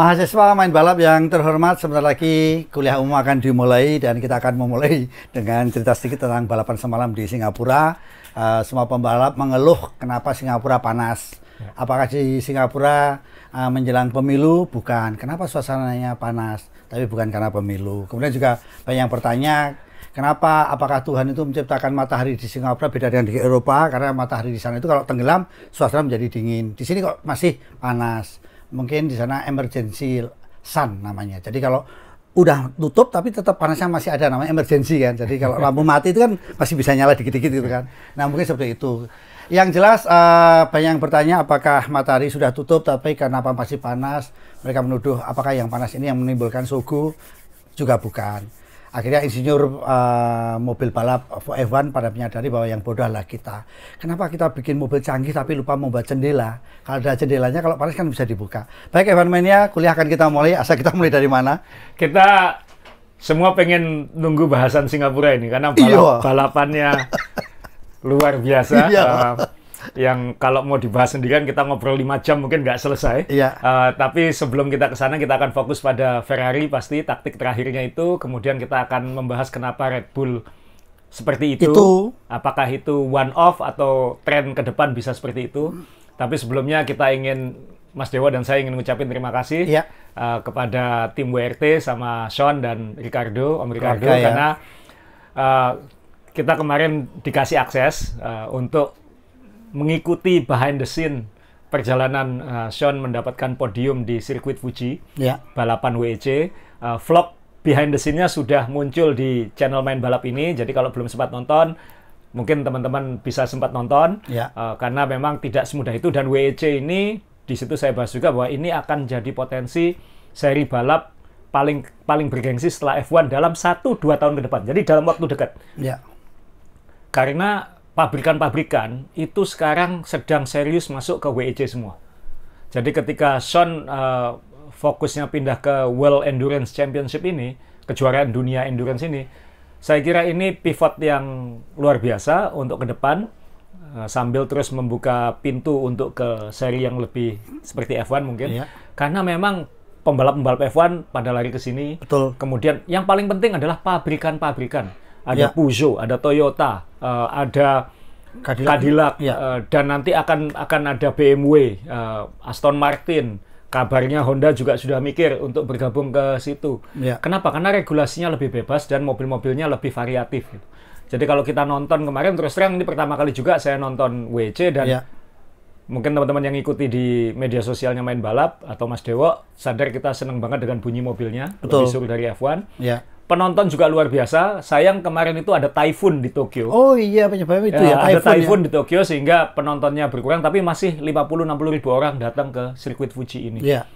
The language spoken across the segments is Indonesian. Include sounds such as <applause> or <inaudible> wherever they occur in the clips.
Mahasiswa main balap yang terhormat, sebentar lagi kuliah umum akan dimulai dan kita akan memulai dengan cerita sedikit tentang balapan semalam di Singapura. Uh, semua pembalap mengeluh kenapa Singapura panas. Ya. Apakah di Singapura uh, menjelang pemilu? Bukan. Kenapa suasananya panas? Tapi bukan karena pemilu. Kemudian juga banyak yang bertanya Kenapa? Apakah Tuhan itu menciptakan matahari di Singapura beda dengan di Eropa? Karena matahari di sana itu kalau tenggelam, suasana menjadi dingin. Di sini kok masih panas mungkin di sana emergency sun namanya. Jadi kalau udah tutup tapi tetap panasnya masih ada namanya emergency kan. Jadi kalau <laughs> lampu mati itu kan masih bisa nyala dikit-dikit gitu kan. Nah mungkin seperti itu. Yang jelas uh, banyak yang bertanya apakah matahari sudah tutup tapi kenapa masih panas. Mereka menuduh apakah yang panas ini yang menimbulkan suhu juga bukan. Akhirnya insinyur uh, mobil balap F1 pada menyadari bahwa yang bodoh adalah kita. Kenapa kita bikin mobil canggih tapi lupa membuat jendela? Kalau ada jendelanya, kalau panas kan bisa dibuka. Baik, Evan Mania, kuliah akan kita mulai. Asal kita mulai dari mana? Kita semua pengen nunggu bahasan Singapura ini karena iya. balap, balapannya luar biasa. Iya. Uh, yang kalau mau dibahas sendiri kan kita ngobrol 5 jam mungkin nggak selesai. Iya. Uh, tapi sebelum kita ke sana kita akan fokus pada Ferrari pasti taktik terakhirnya itu kemudian kita akan membahas kenapa Red Bull seperti itu. itu. Apakah itu one off atau tren ke depan bisa seperti itu? Tapi sebelumnya kita ingin Mas Dewa dan saya ingin mengucapkan terima kasih ya. uh, kepada tim WRT sama Sean dan Ricardo, Om Ricardo iya. karena ya. uh, kita kemarin dikasih akses uh, untuk mengikuti behind the scene perjalanan uh, Sean mendapatkan podium di sirkuit Fuji, yeah. balapan WEC, uh, vlog behind the scene-nya sudah muncul di channel main balap ini. Jadi kalau belum sempat nonton, mungkin teman-teman bisa sempat nonton yeah. uh, karena memang tidak semudah itu dan WEC ini di situ saya bahas juga bahwa ini akan jadi potensi seri balap paling paling bergengsi setelah F1 dalam 1 2 tahun ke depan. Jadi dalam waktu dekat. Yeah. Karena pabrikan-pabrikan itu sekarang sedang serius masuk ke WEC semua. Jadi ketika Son uh, fokusnya pindah ke World Endurance Championship ini, kejuaraan dunia endurance ini, saya kira ini pivot yang luar biasa untuk ke depan eh, sambil terus membuka pintu untuk ke seri yang lebih seperti F1 mungkin. Iya. Karena memang pembalap-pembalap F1 pada lari ke sini. Betul. Kemudian yang paling penting adalah pabrikan-pabrikan ada ya. Peugeot, ada Toyota, uh, ada Cadillac, Cadillac ya. uh, dan nanti akan akan ada BMW, uh, eh, Aston Martin. Kabarnya Honda juga sudah mikir untuk bergabung ke situ. Ya. Kenapa? Karena regulasinya lebih bebas dan mobil-mobilnya lebih variatif. Gitu. Jadi kalau kita nonton kemarin terus terang ini pertama kali juga saya nonton WC dan ya. mungkin teman-teman yang ikuti di media sosialnya main balap atau Mas Dewo sadar kita seneng banget dengan bunyi mobilnya Betul. lebih dari F1. Ya penonton juga luar biasa. Sayang kemarin itu ada typhoon di Tokyo. Oh iya penyebabnya itu ya, ya eh, typhoon ada typhoon ya. di Tokyo sehingga penontonnya berkurang tapi masih 50-60 ribu orang datang ke sirkuit Fuji ini. Iya.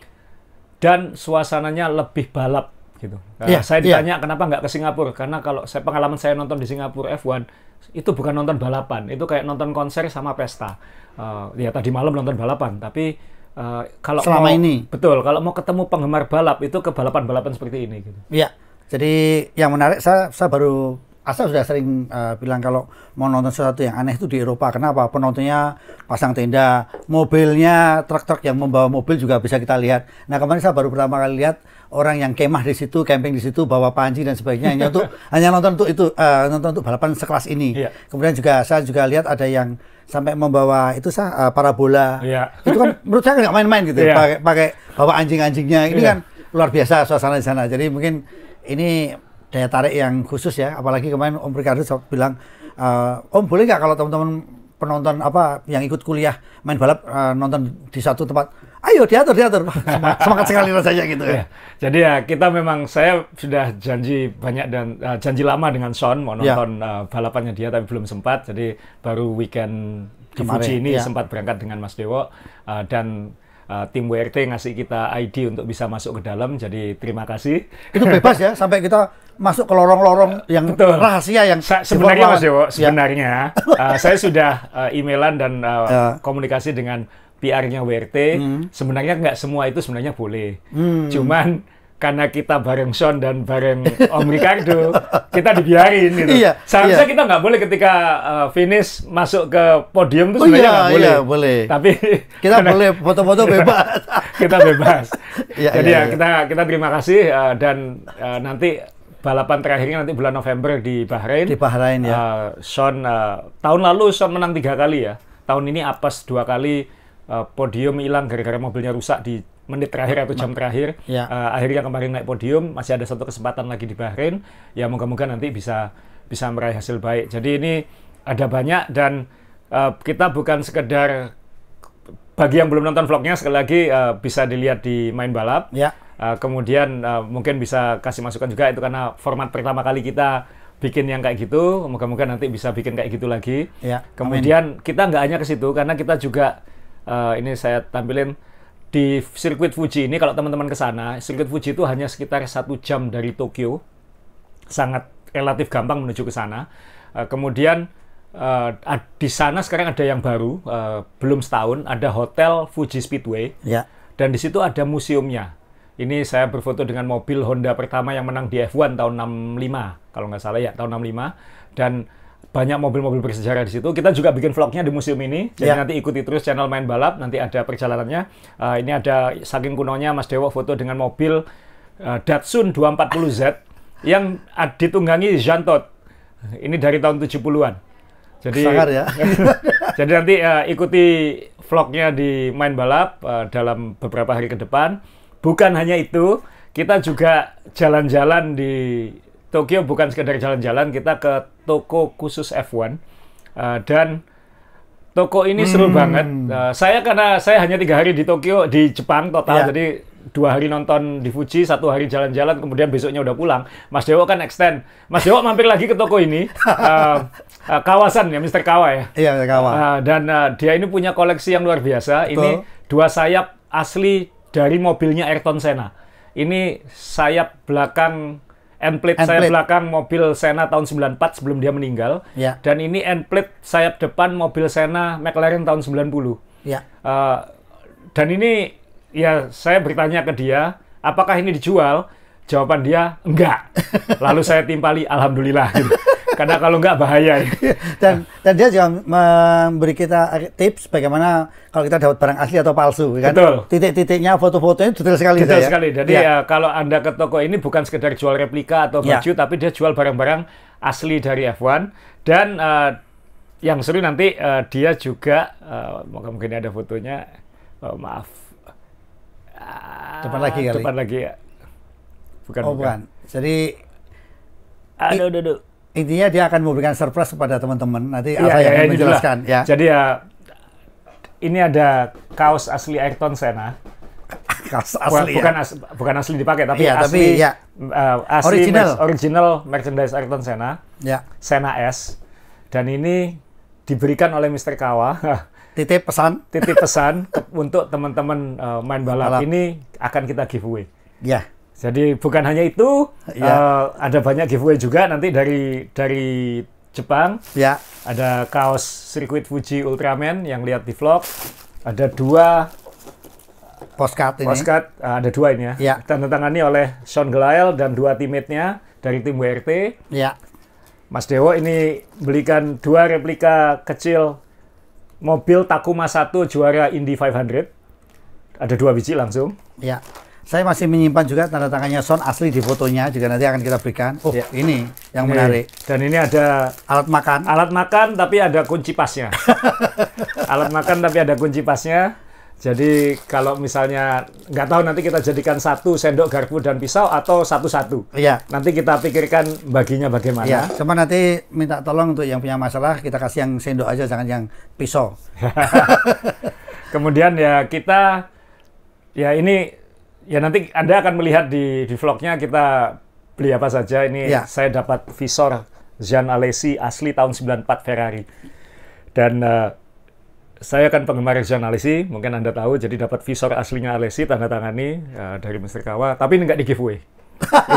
Dan suasananya lebih balap gitu. Nah, iya, saya iya. ditanya ya. kenapa nggak ke Singapura karena kalau saya pengalaman saya nonton di Singapura F1 itu bukan nonton balapan, itu kayak nonton konser sama pesta. Uh, ya tadi malam nonton balapan tapi Uh, kalau selama mau, ini betul kalau mau ketemu penggemar balap itu ke balapan-balapan seperti ini gitu. Iya. Jadi yang menarik saya saya baru Asa sudah sering uh, bilang kalau mau nonton sesuatu yang aneh itu di Eropa. Kenapa? Penontonnya pasang tenda, mobilnya, truk-truk yang membawa mobil juga bisa kita lihat. Nah kemarin saya baru pertama kali lihat orang yang kemah di situ, camping di situ, bawa panci dan sebagainya hanya untuk <laughs> hanya nonton untuk itu uh, nonton untuk balapan sekelas ini. Yeah. Kemudian juga saya juga lihat ada yang sampai membawa itu sah eh, uh, parabola. Yeah. Itu kan menurut saya nggak main-main gitu. Yeah. Iya. Pakai pakai bawa anjing-anjingnya ini yeah. kan luar biasa suasana di sana. Jadi mungkin ini daya tarik yang khusus ya. Apalagi kemarin Om Ricardo bilang, uh, Om boleh nggak kalau teman-teman penonton apa yang ikut kuliah main balap uh, nonton di satu tempat, ayo diatur diatur. <laughs> Semangat, sekali rasanya gitu ya. Iya. Jadi ya kita memang saya sudah janji banyak dan uh, janji lama dengan Sean mau iya. nonton ya. uh, balapannya dia tapi belum sempat. Jadi baru weekend di Fuji ini ya. sempat berangkat dengan Mas Dewo uh, dan uh, tim WRT ngasih kita ID untuk bisa masuk ke dalam. Jadi terima kasih. Itu bebas ya sampai kita masuk ke lorong-lorong yang Betul. rahasia yang Sa sebenarnya Mas Dewo, ya. sebenarnya ya. uh, saya sudah uh, emailan dan uh, ya. komunikasi dengan PR-nya WRT. Hmm. Sebenarnya nggak semua itu sebenarnya boleh. Hmm. Cuman karena kita bareng Son dan bareng Om Ricardo, kita dibiarin gitu. Iya, Seharusnya iya. kita nggak boleh ketika uh, finish masuk ke podium itu oh sebenarnya iya, nggak iya, boleh. Iya, boleh. Tapi <laughs> kita karena, boleh foto-foto <laughs> bebas. kita bebas. <laughs> iya, Jadi iya, ya iya. kita kita terima kasih uh, dan uh, nanti balapan terakhirnya nanti bulan November di Bahrain. Di Bahrain ya. Uh, Son uh, tahun lalu Son menang tiga kali ya. Tahun ini apes dua kali. Uh, podium hilang gara-gara mobilnya rusak di menit terakhir atau jam terakhir. Ya. Uh, akhirnya kemarin naik podium, masih ada satu kesempatan lagi di Bahrain. Ya moga-moga nanti bisa bisa meraih hasil baik. Jadi ini ada banyak dan uh, kita bukan sekedar bagi yang belum nonton vlognya sekali lagi uh, bisa dilihat di Main Balap. Ya. Uh, kemudian uh, mungkin bisa kasih masukan juga itu karena format pertama kali kita bikin yang kayak gitu. Moga-moga nanti bisa bikin kayak gitu lagi. Ya. Kemudian Amin. kita nggak hanya ke situ karena kita juga uh, ini saya tampilin di sirkuit Fuji ini kalau teman-teman ke sana, sirkuit Fuji itu hanya sekitar satu jam dari Tokyo, sangat relatif gampang menuju ke sana. Uh, kemudian uh, di sana sekarang ada yang baru, uh, belum setahun, ada hotel Fuji Speedway, ya. dan di situ ada museumnya. Ini saya berfoto dengan mobil Honda pertama yang menang di F1 tahun 65, kalau nggak salah ya tahun 65, dan banyak mobil-mobil bersejarah di situ. Kita juga bikin vlognya di museum ini. Jadi yeah. nanti ikuti terus channel Main Balap. Nanti ada perjalanannya. Uh, ini ada saking kunonya Mas Dewa foto dengan mobil uh, Datsun 240Z yang ditunggangi Jantot. Ini dari tahun 70-an. Jadi ya. <laughs> jadi nanti uh, ikuti vlognya di Main Balap uh, dalam beberapa hari ke depan. Bukan hanya itu, kita juga jalan-jalan di Tokyo bukan sekedar jalan-jalan, kita ke toko khusus F1 uh, eh, dan toko ini seru hmm. banget. Uh, saya karena saya hanya tiga hari di Tokyo di Jepang total, yeah. jadi dua hari nonton di Fuji, satu hari jalan-jalan, kemudian besoknya udah pulang. Mas Dewo kan extend. Mas Dewo mampir lagi ke toko ini. Uh, <laughs> uh, kawasan ya, Mister Kawa ya. Iya, yeah, Kawa. Uh, dan uh, dia ini punya koleksi yang luar biasa. Betul. Ini dua sayap asli dari mobilnya Ayrton Senna. Ini sayap belakang end plate end sayap plate. belakang mobil Senna tahun 94 sebelum dia meninggal. Ya. Dan ini end plate sayap depan mobil Senna McLaren tahun 90. Ya. Uh, dan ini ya saya bertanya ke dia, apakah ini dijual? Jawaban dia enggak. <laughs> Lalu saya timpali alhamdulillah gitu. <laughs> Karena kalau nggak bahaya. Ya. Iya, dan dan dia juga memberi kita tips bagaimana kalau kita dapat barang asli atau palsu, kan? Betul. Titik-titiknya, foto-fotonya detail sekali. Detail saya. sekali. Jadi ya. ya kalau anda ke toko ini bukan sekedar jual replika atau iya. baju, ya. tapi dia jual barang-barang asli dari F1 dan uh, yang seru nanti uh, dia juga uh, mungkin ada fotonya. Oh, maaf. Depan lagi ah, kali. Depan lagi ya. Bukan. Oh, bukan. bukan. Jadi aduh, aduh, aduh intinya dia akan memberikan surprise kepada teman-teman nanti ya, apa ya, yang ya, menjelaskan ya. Jadi ya ini ada kaos asli Ayrton Senna. kaos asli bukan, ya? bukan as, bukan asli dipakai tapi iya, ya, asli tapi, ya. Uh, eh, asli original. Mer original merchandise Ayrton Senna. Ya. Senna S. Dan ini diberikan oleh Mister Kawa. <laughs> titip pesan, titip pesan untuk teman-teman uh, main balap. balap ini akan kita giveaway. Ya. Jadi bukan hanya itu, ya. uh, ada banyak giveaway juga nanti dari dari Jepang. Ya. Ada kaos sirkuit Fuji Ultraman yang lihat di vlog. Ada dua postcard ini. Postcard uh, ada dua ini ya. ya. Tanda tangani oleh Sean Gelael dan dua teammate-nya dari tim WRT. Ya. Mas Dewo ini belikan dua replika kecil mobil Takuma 1 juara Indy 500. Ada dua biji langsung. Ya. Saya masih menyimpan juga tanda tangannya Son asli di fotonya juga nanti akan kita berikan. Oh, ya. ini yang ini. menarik. Dan ini ada alat makan. Alat makan tapi ada kunci pasnya. <laughs> alat makan tapi ada kunci pasnya. Jadi kalau misalnya nggak tahu nanti kita jadikan satu sendok garpu dan pisau atau satu-satu. Iya. -satu. Nanti kita pikirkan baginya bagaimana. Iya. Cuma nanti minta tolong untuk yang punya masalah kita kasih yang sendok aja jangan yang pisau. <laughs> Kemudian ya kita ya ini ya nanti Anda akan melihat di di vlognya kita beli apa saja. Ini ya. saya dapat visor Jean Alesi asli tahun 94 Ferrari. Dan uh, saya akan penggemar Jean Alesi, mungkin Anda tahu, jadi dapat visor aslinya Alesi tanda tangani uh, dari Mr. Kawa, tapi ini nggak di giveaway.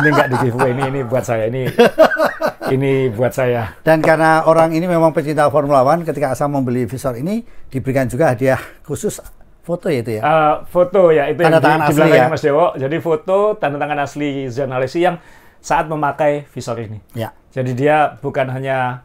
ini nggak di giveaway, ini ini buat saya, ini ini buat saya. Dan karena orang ini memang pecinta Formula One, ketika Asam membeli visor ini diberikan juga hadiah khusus Foto ya itu ya? Uh, foto ya, itu tanda yang tangan di, asli di ya? Mas Dewo. Jadi foto tanda tangan asli Zanalesi yang saat memakai visor ini. Ya. Jadi dia bukan hanya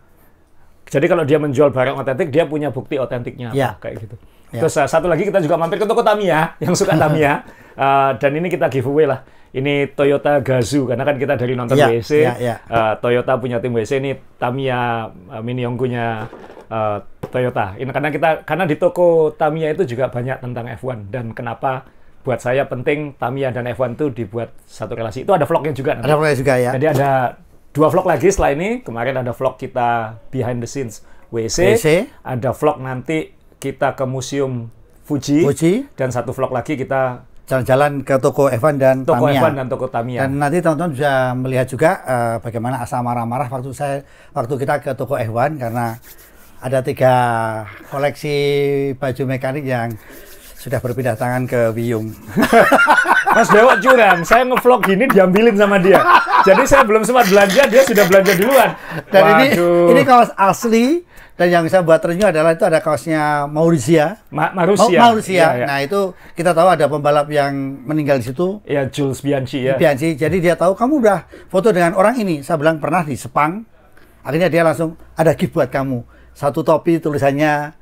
jadi kalau dia menjual barang otentik, dia punya bukti otentiknya ya. kayak gitu. Ya. Terus uh, satu lagi kita juga mampir ke toko Tamiya <laughs> yang suka Tamiya uh, <laughs> dan ini kita giveaway lah. Ini Toyota Gazoo karena kan kita dari nonton ya, WC. Ya, ya. Uh, Toyota punya tim WC ini Tamiya uh, Mini Yonggunya Eh, Toyota. Ini karena kita karena di toko Tamiya itu juga banyak tentang F1 dan kenapa buat saya penting Tamiya dan F1 itu dibuat satu relasi. Itu ada vlognya juga. Nanti. Ada vlognya juga ya. Jadi ada dua vlog lagi setelah ini. Kemarin ada vlog kita behind the scenes WC. WC. Ada vlog nanti kita ke museum Fuji. Fuji. Dan satu vlog lagi kita jalan-jalan ke toko Evan dan toko Tamiya. Evan dan toko Tamiya. Dan nanti teman-teman bisa melihat juga uh, bagaimana asal marah-marah waktu saya waktu kita ke toko Evan karena ada tiga koleksi baju mekanik yang sudah berpindah tangan ke Wiyung. <laughs> Mas Dewa curang, saya ngevlog gini diambilin sama dia. Jadi saya belum sempat belanja, dia sudah belanja duluan. Dan ini ini kaos asli dan yang saya buat renyuh adalah itu ada kaosnya Maurizia. Ma Marusia. Oh, Ma Ya, ya. Nah itu kita tahu ada pembalap yang meninggal di situ. Ya Jules Bianchi ya. Bianchi. Jadi dia tahu kamu udah foto dengan orang ini. Saya bilang pernah di Sepang. Akhirnya dia langsung ada gift buat kamu satu topi tulisannya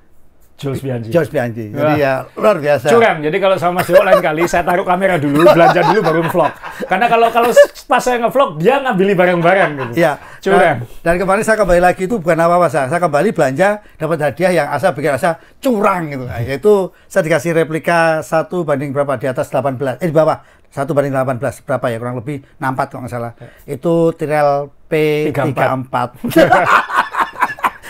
Jules Bianchi. Jules Bianchi. Jadi ya luar biasa. Curang. Jadi kalau sama Mas lain kali saya taruh kamera dulu, belanja dulu baru vlog. Karena kalau kalau pas saya ngevlog dia ngambil barang-barang gitu. Iya. Curang. Dan, dan kemarin saya kembali lagi itu bukan apa-apa saya. Saya kembali belanja dapat hadiah yang asa bikin asa curang gitu. Nah, yaitu saya dikasih replika satu banding berapa di atas 18. Eh di bawah satu banding 18 berapa ya kurang lebih 64 kalau nggak salah. Itu tirel P34. 34. <laughs>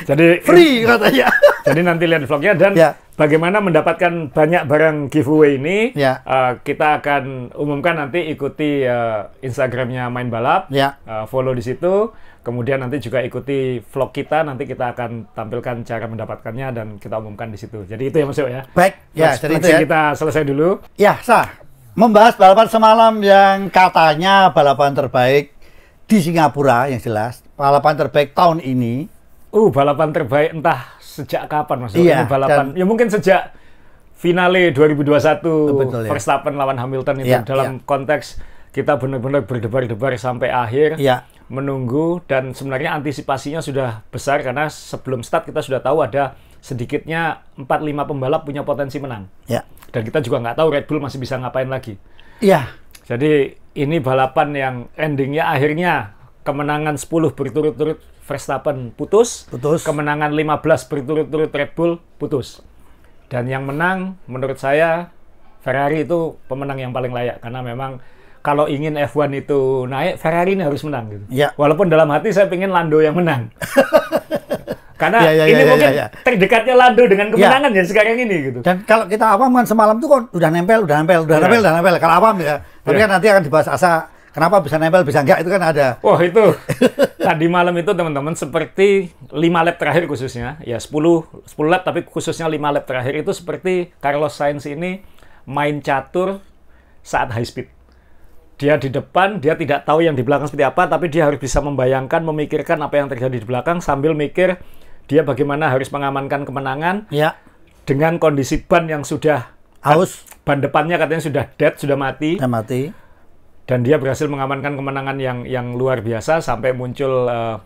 Jadi free katanya. <laughs> Jadi nanti lihat vlognya dan ya. bagaimana mendapatkan banyak barang giveaway ini ya. uh, kita akan umumkan nanti ikuti uh, Instagramnya Main Balap, ya. uh, follow di situ. Kemudian nanti juga ikuti vlog kita, nanti kita akan tampilkan cara mendapatkannya dan kita umumkan di situ. Jadi itu yang masuk ya. Baik, ya. Let's, jadi itu ya. kita selesai dulu. Ya, sah. Membahas balapan semalam yang katanya balapan terbaik di Singapura yang jelas, balapan terbaik tahun ini uh balapan terbaik entah sejak kapan maksudnya Iya, ini balapan dan, ya mungkin sejak finale 2021 betul, ya. Verstappen lawan Hamilton itu ya, dalam ya. konteks kita benar-benar berdebar-debar sampai akhir. Ya. Menunggu dan sebenarnya antisipasinya sudah besar karena sebelum start kita sudah tahu ada sedikitnya 4-5 pembalap punya potensi menang. Ya. Dan kita juga nggak tahu Red Bull masih bisa ngapain lagi. Iya. Jadi ini balapan yang endingnya akhirnya kemenangan 10 berturut-turut Verstappen putus, putus. kemenangan 15 berturut-turut Red Bull putus. Dan yang menang menurut saya Ferrari itu pemenang yang paling layak karena memang kalau ingin F1 itu naik Ferrari ini harus menang gitu. Ya. Walaupun dalam hati saya pengen Lando yang menang. <laughs> karena ya, ya, ya, ini ya, mungkin ya, ya. terdekatnya Lando dengan ya. kemenangan ya. ya sekarang ini gitu. Dan kalau kita awam kan semalam tuh kan udah nempel, udah nempel, udah ya. nempel, udah nempel kalau awam ya. Tapi ya. kan nanti akan dibahas asa Kenapa bisa nempel, bisa enggak, itu kan ada. Wah, itu. <laughs> tadi malam itu, teman-teman, seperti lima lab terakhir khususnya. Ya, 10, 10 lab, tapi khususnya lima lab terakhir itu seperti Carlos Sainz ini main catur saat high speed. Dia di depan, dia tidak tahu yang di belakang seperti apa, tapi dia harus bisa membayangkan, memikirkan apa yang terjadi di belakang sambil mikir dia bagaimana harus mengamankan kemenangan. Ya. Dengan kondisi ban yang sudah aus, ban depannya katanya sudah dead, sudah mati. Sudah mati dan dia berhasil mengamankan kemenangan yang yang luar biasa sampai muncul uh,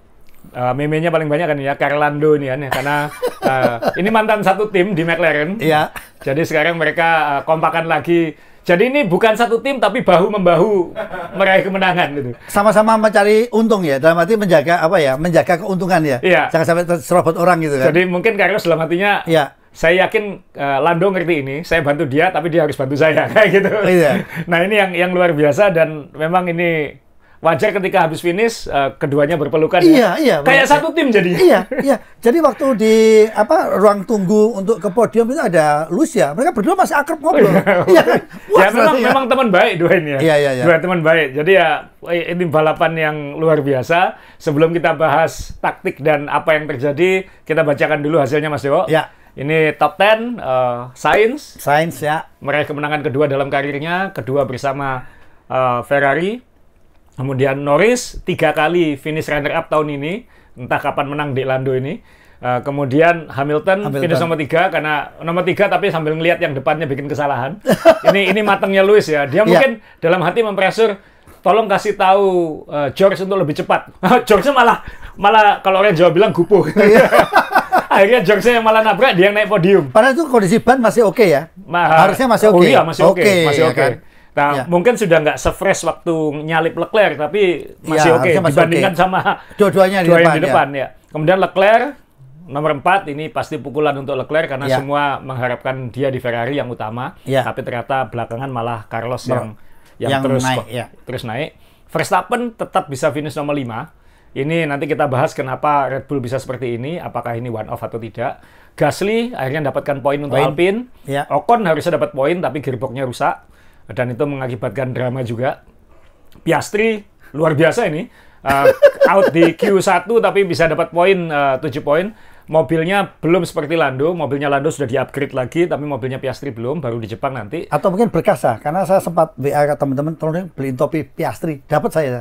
uh, meme-nya paling banyak kan ya Carlando ini kan ya karena uh, <laughs> ini mantan satu tim di McLaren. Iya. Jadi sekarang mereka uh, kompakan lagi. Jadi ini bukan satu tim tapi bahu membahu meraih kemenangan gitu. Sama-sama mencari untung ya dalam arti menjaga apa ya menjaga keuntungan ya. Iya. Jangan sampai terserobot orang gitu kan. Jadi mungkin Carlos dalam hatinya. Iya saya yakin uh, Lando ngerti ini, saya bantu dia tapi dia harus bantu saya <laughs> kayak gitu. Oh, iya. Nah, ini yang yang luar biasa dan memang ini wajar ketika habis finish uh, keduanya berpelukan. Iya, ya. iya. iya. Kayak iya. satu tim jadi. Iya, <laughs> iya. Jadi waktu di apa ruang tunggu untuk ke podium itu ada Lucia, mereka berdua masih akrab ngobrol. iya, <laughs> iya kan? ya memang iya. memang teman baik dua ini ya. Iya, iya, iya. Dua teman baik. Jadi ya ini balapan yang luar biasa. Sebelum kita bahas taktik dan apa yang terjadi, kita bacakan dulu hasilnya Mas Dewo. Iya. Ini top 10 uh, eh, Sainz. Sainz ya. Meraih kemenangan kedua dalam karirnya, kedua bersama uh, Ferrari. Kemudian Norris tiga kali finish runner up tahun ini, entah kapan menang di Lando ini. Uh, kemudian Hamilton, Hamilton finish nomor tiga karena nomor tiga tapi sambil ngelihat yang depannya bikin kesalahan. <laughs> ini ini matangnya Lewis ya. Dia yeah. mungkin dalam hati mempresur, tolong kasih tahu uh, George untuk lebih cepat. <laughs> George malah malah kalau orang Jawa bilang gupuh. Iya. <laughs> Akhirnya jokesnya yang malah nabrak, dia yang naik podium. Padahal itu kondisi ban masih oke okay ya? Ma Harusnya masih oh oke. Okay. Oh iya, ya? masih oke. Okay. Okay, masih ya oke. Okay. Ya kan? Nah, ya. mungkin sudah nggak sefresh waktu nyalip Leclerc, tapi ya, masih ya, oke okay. dibandingkan okay. sama dua-duanya di depan. Di depan ya. ya. Kemudian Leclerc nomor empat ini pasti pukulan untuk Leclerc karena ya. semua mengharapkan dia di Ferrari yang utama, ya. tapi ternyata belakangan malah Carlos yang yang, yang terus naik, ya. terus naik. Verstappen tetap bisa finish nomor lima. Ini nanti kita bahas kenapa Red Bull bisa seperti ini, apakah ini one off atau tidak. Gasly akhirnya dapatkan poin untuk point. Alpine. Ya. Ocon harusnya dapat poin tapi gearboxnya rusak dan itu mengakibatkan drama juga. Piastri luar biasa ini. Uh, <laughs> out di Q1 tapi bisa dapat poin eh, uh, 7 poin mobilnya belum seperti Lando, mobilnya Lando sudah di-upgrade lagi, tapi mobilnya Piastri belum, baru di Jepang nanti. Atau mungkin berkasa, karena saya sempat WA ke teman-teman, tolong beliin topi Piastri, dapat saya.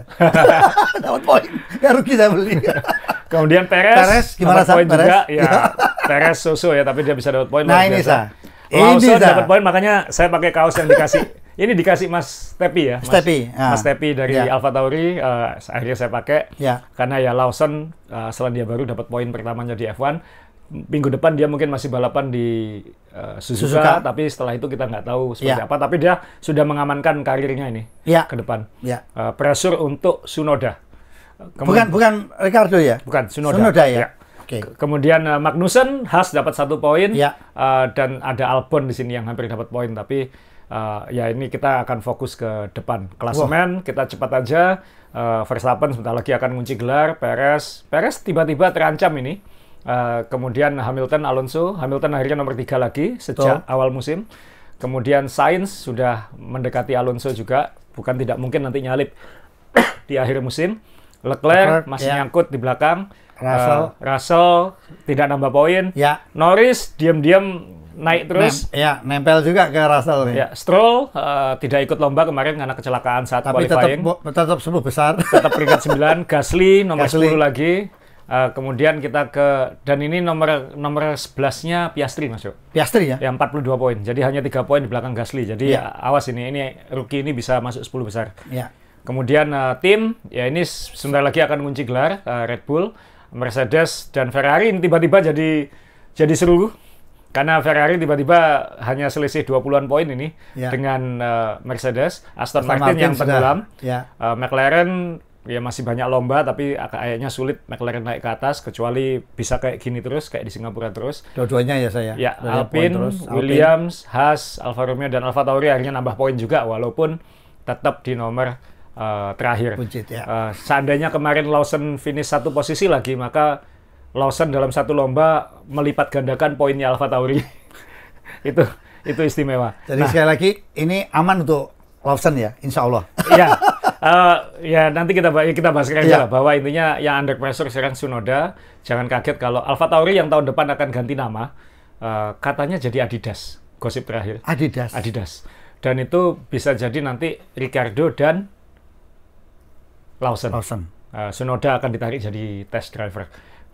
<laughs> dapat poin, ya rugi saya beli. <laughs> Kemudian Perez, Perez gimana dapat poin juga, ya. <laughs> Perez susu ya, tapi dia bisa dapat poin. Nah ini, Sa. Lauso dapat poin, makanya saya pakai kaos yang dikasih ini dikasih Mas Tepi ya, Mas Tepi, ya. Mas Tepi dari ya. Alfa Tauri. Uh, akhirnya saya pakai ya. karena ya Lawson uh, dia Baru dapat poin pertamanya di F1. Minggu depan dia mungkin masih balapan di uh, Suzuka, Suzuka, tapi setelah itu kita nggak tahu seperti ya. apa. Tapi dia sudah mengamankan karirnya ini ya. ke depan. Ya. Uh, pressure untuk Sunoda. Kemudian, bukan bukan Ricardo ya? Bukan Sunoda. Sunoda ya. ya. Okay. Kemudian uh, Magnussen, Haas dapat satu poin, ya. uh, dan ada Albon di sini yang hampir dapat poin, tapi uh, ya ini kita akan fokus ke depan klasemen wow. kita cepat aja uh, Verstappen sebentar lagi akan mengunci gelar Perez Perez tiba-tiba terancam ini uh, kemudian Hamilton Alonso Hamilton akhirnya nomor tiga lagi sejak oh. awal musim kemudian Sainz sudah mendekati Alonso juga bukan tidak mungkin nanti nyalip <coughs> di akhir musim Leclerc, Leclerc masih yeah. nyangkut di belakang Russell uh, Russell tidak nambah poin yeah. Norris diam-diam naik terus. Nem, ya, nempel juga ke Russell nih. Ya, Stroll uh, tidak ikut lomba kemarin karena kecelakaan saat Tapi qualifying. Tapi tetap, tetap sembuh besar. Tetap peringkat 9. <laughs> Gasly nomor Gasly. 10 lagi. Uh, kemudian kita ke dan ini nomor nomor 11-nya Piastri masuk. Piastri ya. Ya 42 poin. Jadi hanya tiga poin di belakang Gasly. Jadi ya. awas ini ini rookie ini bisa masuk 10 besar. Ya. Kemudian uh, tim ya ini sebentar lagi akan muncul gelar uh, Red Bull, Mercedes dan Ferrari tiba-tiba jadi jadi seru karena Ferrari tiba-tiba hanya selisih 20-an poin ini ya. dengan uh, Mercedes, Aston, Aston Martin, Martin yang tenggelam, Ya. uh, McLaren ya masih banyak lomba tapi kayaknya sulit McLaren naik ke atas kecuali bisa kayak gini terus kayak di Singapura terus. Dua-duanya ya saya. Ya, Alpine, terus. Alpine, Williams, Haas, Alfa Romeo dan Alfa Tauri akhirnya nambah poin juga walaupun tetap di nomor uh, terakhir. Puncit, ya. uh, seandainya kemarin Lawson finish satu posisi lagi maka Lawson dalam satu lomba melipat gandakan poinnya Alfa Tauri. <laughs> itu itu istimewa. Jadi nah, sekali lagi ini aman untuk Lawson ya, insya Allah. <laughs> Ya, uh, ya nanti kita ya kita bahas iya. aja ya. lah bahwa intinya yang under pressure sekarang Sunoda. Jangan kaget kalau Alfa Tauri yang tahun depan akan ganti nama, uh, katanya jadi Adidas. Gosip terakhir. Adidas. Adidas. Dan itu bisa jadi nanti Ricardo dan Lawson. Lawson. Uh, eh, Sunoda akan ditarik jadi test driver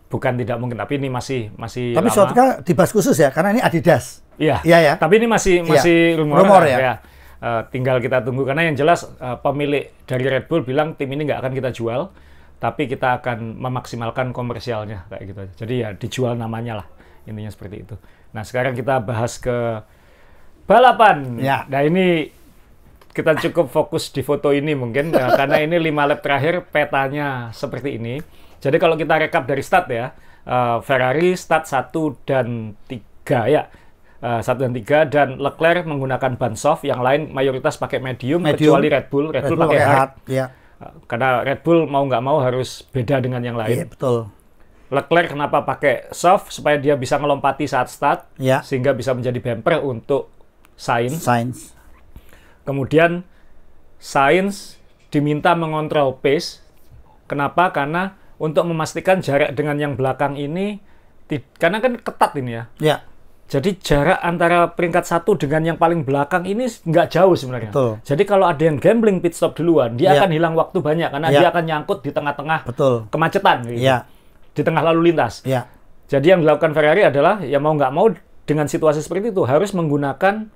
bukan tidak mungkin tapi ini masih masih tapi suatu kali dibahas khusus ya karena ini Adidas iya iya ya. tapi ini masih iya. masih rumor, rumor ya, ya. Uh, tinggal kita tunggu karena yang jelas uh, pemilik dari Red Bull bilang tim ini nggak akan kita jual tapi kita akan memaksimalkan komersialnya kayak gitu jadi ya dijual namanya lah intinya seperti itu nah sekarang kita bahas ke balapan ya. nah ini kita cukup fokus di foto ini mungkin ya, karena ini lima lap terakhir petanya seperti ini jadi kalau kita rekap dari start ya, uh, Ferrari start 1 dan 3 ya. Uh, eh, 1 dan 3 dan Leclerc menggunakan ban soft, yang lain mayoritas pakai medium, medium. kecuali Red Bull, Red, Red Bull, Bull pakai hard. hard. Ya. Uh, karena Red Bull mau nggak mau harus beda dengan yang lain. Iya, betul. Leclerc kenapa pakai soft supaya dia bisa melompati saat start ya. sehingga bisa menjadi bumper untuk Sainz. Sainz. Kemudian Sainz diminta mengontrol pace. Kenapa? Karena untuk memastikan jarak dengan yang belakang ini karena kan ketat ini ya. Ya. Jadi jarak antara peringkat satu dengan yang paling belakang ini nggak jauh sebenarnya. Betul. Jadi kalau ada yang gambling pit stop duluan, dia ya. akan hilang waktu banyak karena ya. dia akan nyangkut di tengah-tengah kemacetan. Gitu. Ya. Di tengah lalu lintas. Ya. Jadi yang dilakukan Ferrari adalah ya mau nggak mau dengan situasi seperti itu harus menggunakan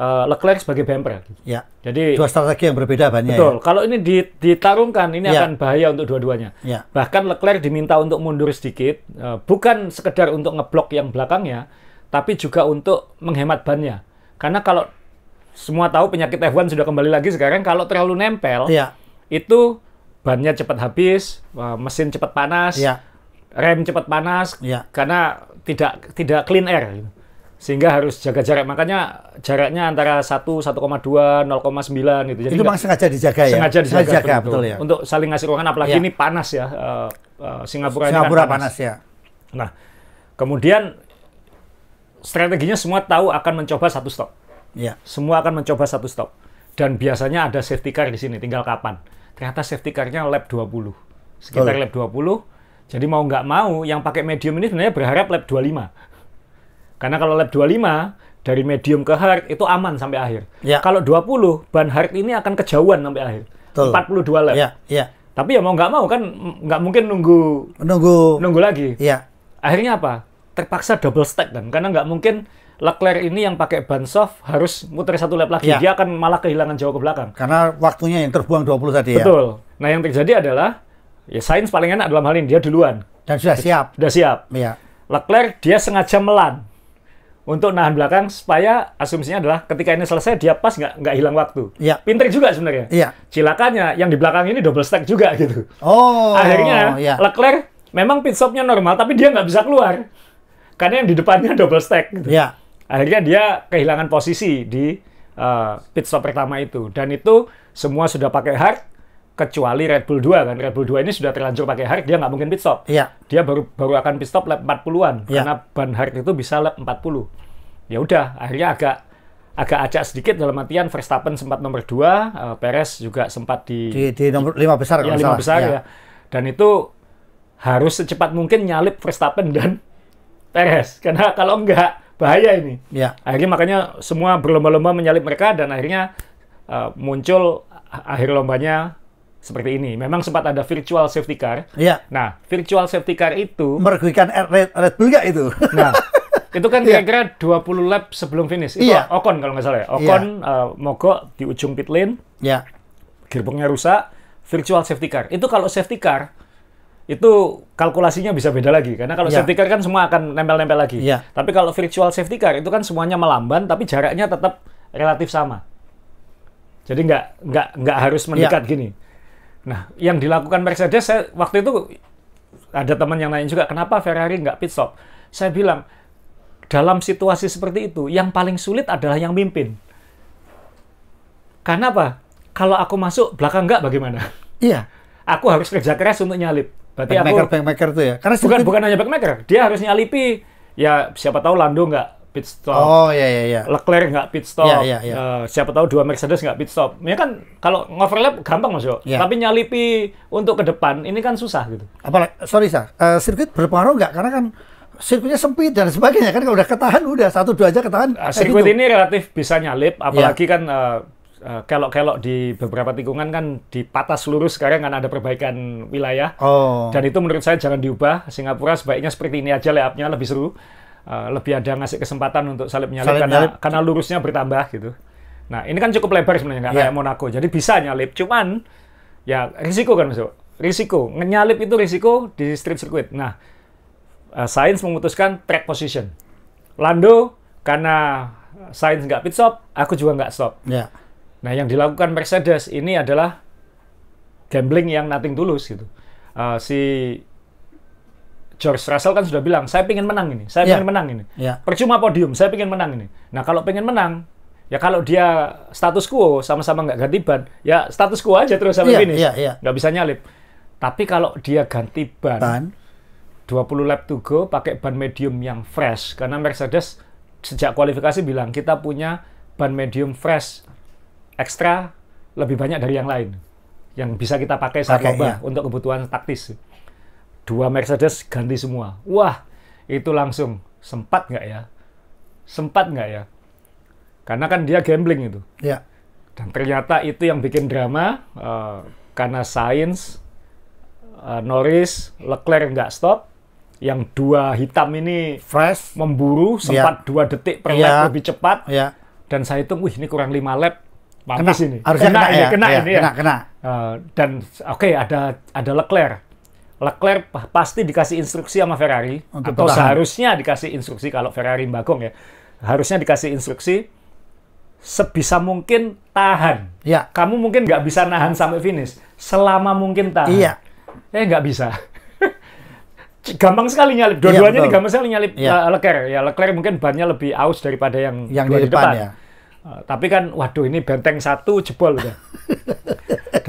uh, Leclerc sebagai bumper. Ya. Jadi dua strategi yang berbeda banyak. Betul. Ya? Kalau ini ditarungkan ini ya. akan bahaya untuk dua-duanya. Ya. Bahkan Leclerc diminta untuk mundur sedikit, eh, bukan sekedar untuk ngeblok yang belakangnya, tapi juga untuk menghemat bannya. Karena kalau semua tahu penyakit F1 sudah kembali lagi sekarang, kalau terlalu nempel, ya. itu bannya cepat habis, eh, mesin cepat panas, ya. rem cepat panas, ya. karena tidak tidak clean air sehingga harus jaga jarak. Makanya jaraknya antara 1, 1,2, 0,9 gitu. Jadi itu memang sengaja dijaga ya. Sengaja dijaga, sengaja dijaga betul, betul ya. Untuk saling ngasih ruangan apalagi ya. ini panas ya. Uh, uh, Singapura, kan Singapura kan panas. panas ya. Nah, kemudian strateginya semua tahu akan mencoba satu stop. Ya. Semua akan mencoba satu stop. Dan biasanya ada safety car di sini, tinggal kapan. Ternyata safety car-nya lap 20. Sekitar betul. lap 20. Jadi mau nggak mau, yang pakai medium ini sebenarnya berharap lap 25. Karena kalau lab 25 dari medium ke hard itu aman sampai akhir. Ya. Kalau 20 ban hard ini akan kejauhan sampai akhir. Betul. 42 lab. Ya, ya. Tapi ya mau nggak mau kan nggak mungkin nunggu nunggu nunggu lagi. Ya. Akhirnya apa? Terpaksa double stack kan karena nggak mungkin Leclerc ini yang pakai ban soft harus muter satu lap lagi. Ya. Dia akan malah kehilangan jauh ke belakang. Karena waktunya yang terbuang 20 tadi Betul. ya. Betul. Nah, yang terjadi adalah ya Sainz paling enak dalam hal ini dia duluan. Dan sudah siap. Sudah siap. Iya. Leclerc dia sengaja melan untuk nahan belakang supaya asumsinya adalah ketika ini selesai dia pas nggak nggak hilang waktu. Iya. Pinter juga sebenarnya. Iya. Cilakannya yang di belakang ini double stack juga gitu. Oh. Akhirnya ya. Leclerc memang pit stopnya normal tapi dia nggak bisa keluar karena yang di depannya double stack. Gitu. Iya. Akhirnya dia kehilangan posisi di uh, pit stop pertama itu dan itu semua sudah pakai hard kecuali Red Bull 2 kan Red Bull 2 ini sudah terlanjur pakai hard dia nggak mungkin pit stop ya. dia baru baru akan pit stop lap 40-an ya. karena ban hard itu bisa lap 40 ya udah akhirnya agak agak acak sedikit dalam artian Verstappen sempat nomor 2 uh, eh, Perez juga sempat di di, di nomor 5 besar ya, 5 besar ya. ya dan itu harus secepat mungkin nyalip Verstappen dan Perez karena kalau enggak bahaya ini. Ya. Akhirnya makanya semua berlomba-lomba menyalip mereka dan akhirnya uh, muncul akhir lombanya seperti ini. Memang sempat ada virtual safety car. Iya. Nah, virtual safety car itu merugikan Red, Red Bull nggak itu? Nah, itu kan <laughs> iya. kira-kira yeah. 20 lap sebelum finish. Iya. yeah. Ocon kalau nggak salah. Ya. Iya. Ocon yeah. uh, mogok di ujung pit lane. Iya. Yeah. Gerbongnya rusak. Virtual safety car. Itu kalau safety car itu kalkulasinya bisa beda lagi karena kalau yeah. safety car kan semua akan nempel-nempel lagi. Yeah. Tapi kalau virtual safety car itu kan semuanya melamban tapi jaraknya tetap relatif sama. Jadi nggak nggak nggak harus mendekat yeah. gini Nah, yang dilakukan Mercedes, saya waktu itu ada teman yang nanya juga, kenapa Ferrari nggak pit stop? Saya bilang, dalam situasi seperti itu, yang paling sulit adalah yang mimpin. Karena apa? Kalau aku masuk, belakang nggak bagaimana? Iya. Aku harus kerja keras untuk nyalip. Berarti backmaker, aku, backmaker tuh ya? Karena bukan, bukan hanya backmaker, dia harus nyalipi. Ya, siapa tahu Lando nggak pit stop. Oh iya iya iya. Leclerc nggak pit stop. Iya iya iya. Uh, siapa tahu dua Mercedes nggak pit stop. Ya kan kalau ngoverlap gampang Mas Yo. Yeah. Tapi nyalipi untuk ke depan ini kan susah gitu. Apalagi sorry Sa, uh, sirkuit berpengaruh nggak karena kan sirkuitnya sempit dan sebagainya kan kalau udah ketahan udah satu dua aja ketahan. Uh, sirkuit gitu. ini relatif bisa nyalip apalagi yeah. kan uh, kelok-kelok di beberapa tikungan kan di patas seluruh sekarang kan ada perbaikan wilayah. Oh. Dan itu menurut saya jangan diubah. Singapura sebaiknya seperti ini aja layupnya lebih seru uh, lebih ada ngasih kesempatan untuk salib nyalip, salib karena, nyalip. karena lurusnya bertambah gitu. Nah ini kan cukup lebar sebenarnya yeah. kayak Monaco, jadi bisa nyalip, cuman ya risiko kan masuk, risiko nyalip itu risiko di strip circuit. Nah uh, Sainz memutuskan track position. Lando karena eh, Sainz nggak pit stop, aku juga nggak stop. Yeah. Nah yang dilakukan Mercedes ini adalah gambling yang nothing tulus gitu. Uh, si George Russell kan sudah bilang, saya pengen menang ini, saya yeah. pengen menang ini. Yeah. Percuma podium, saya pengen menang ini. Nah kalau pengen menang, ya kalau dia status quo sama-sama nggak ganti ban, ya status quo aja terus sampai yeah, finish, yeah, yeah. nggak bisa nyalip. Tapi kalau dia ganti ban, ban, 20 lap to go pakai ban medium yang fresh, karena Mercedes sejak kualifikasi bilang kita punya ban medium fresh ekstra lebih banyak dari yang lain yang bisa kita pakai saat lomba ya. untuk kebutuhan taktis dua Mercedes ganti semua. Wah, itu langsung sempat nggak ya? Sempat nggak ya? Karena kan dia gambling itu. Ya. Dan ternyata itu yang bikin drama uh, karena Sainz, uh, Norris, Leclerc nggak stop. Yang dua hitam ini fresh memburu ya. sempat ya. dua detik per ya. lap lebih cepat. Ya. Dan saya hitung, wih ini kurang lima lap Mampus kena, ini. Harusnya kena, kena, ya. ini, kena, ini ya. Kena, ya, ya. Eh, dan oke okay, ada ada Leclerc Leclerc pasti dikasih instruksi sama Ferrari Untuk atau bertahan. seharusnya dikasih instruksi kalau Ferrari bagong ya harusnya dikasih instruksi sebisa mungkin tahan. Ya. Kamu mungkin nggak bisa nahan sampai finish selama mungkin tahan. Iya. Eh nggak bisa. <laughs> gampang sekali nyalip. Iya, dua-duanya ya, gampang sekali nyalip ya. Uh, Leclerc. Ya Leclerc mungkin bannya lebih aus daripada yang, yang dua di depan. Ya. Uh, tapi kan, waduh ini benteng satu jebol udah. <laughs>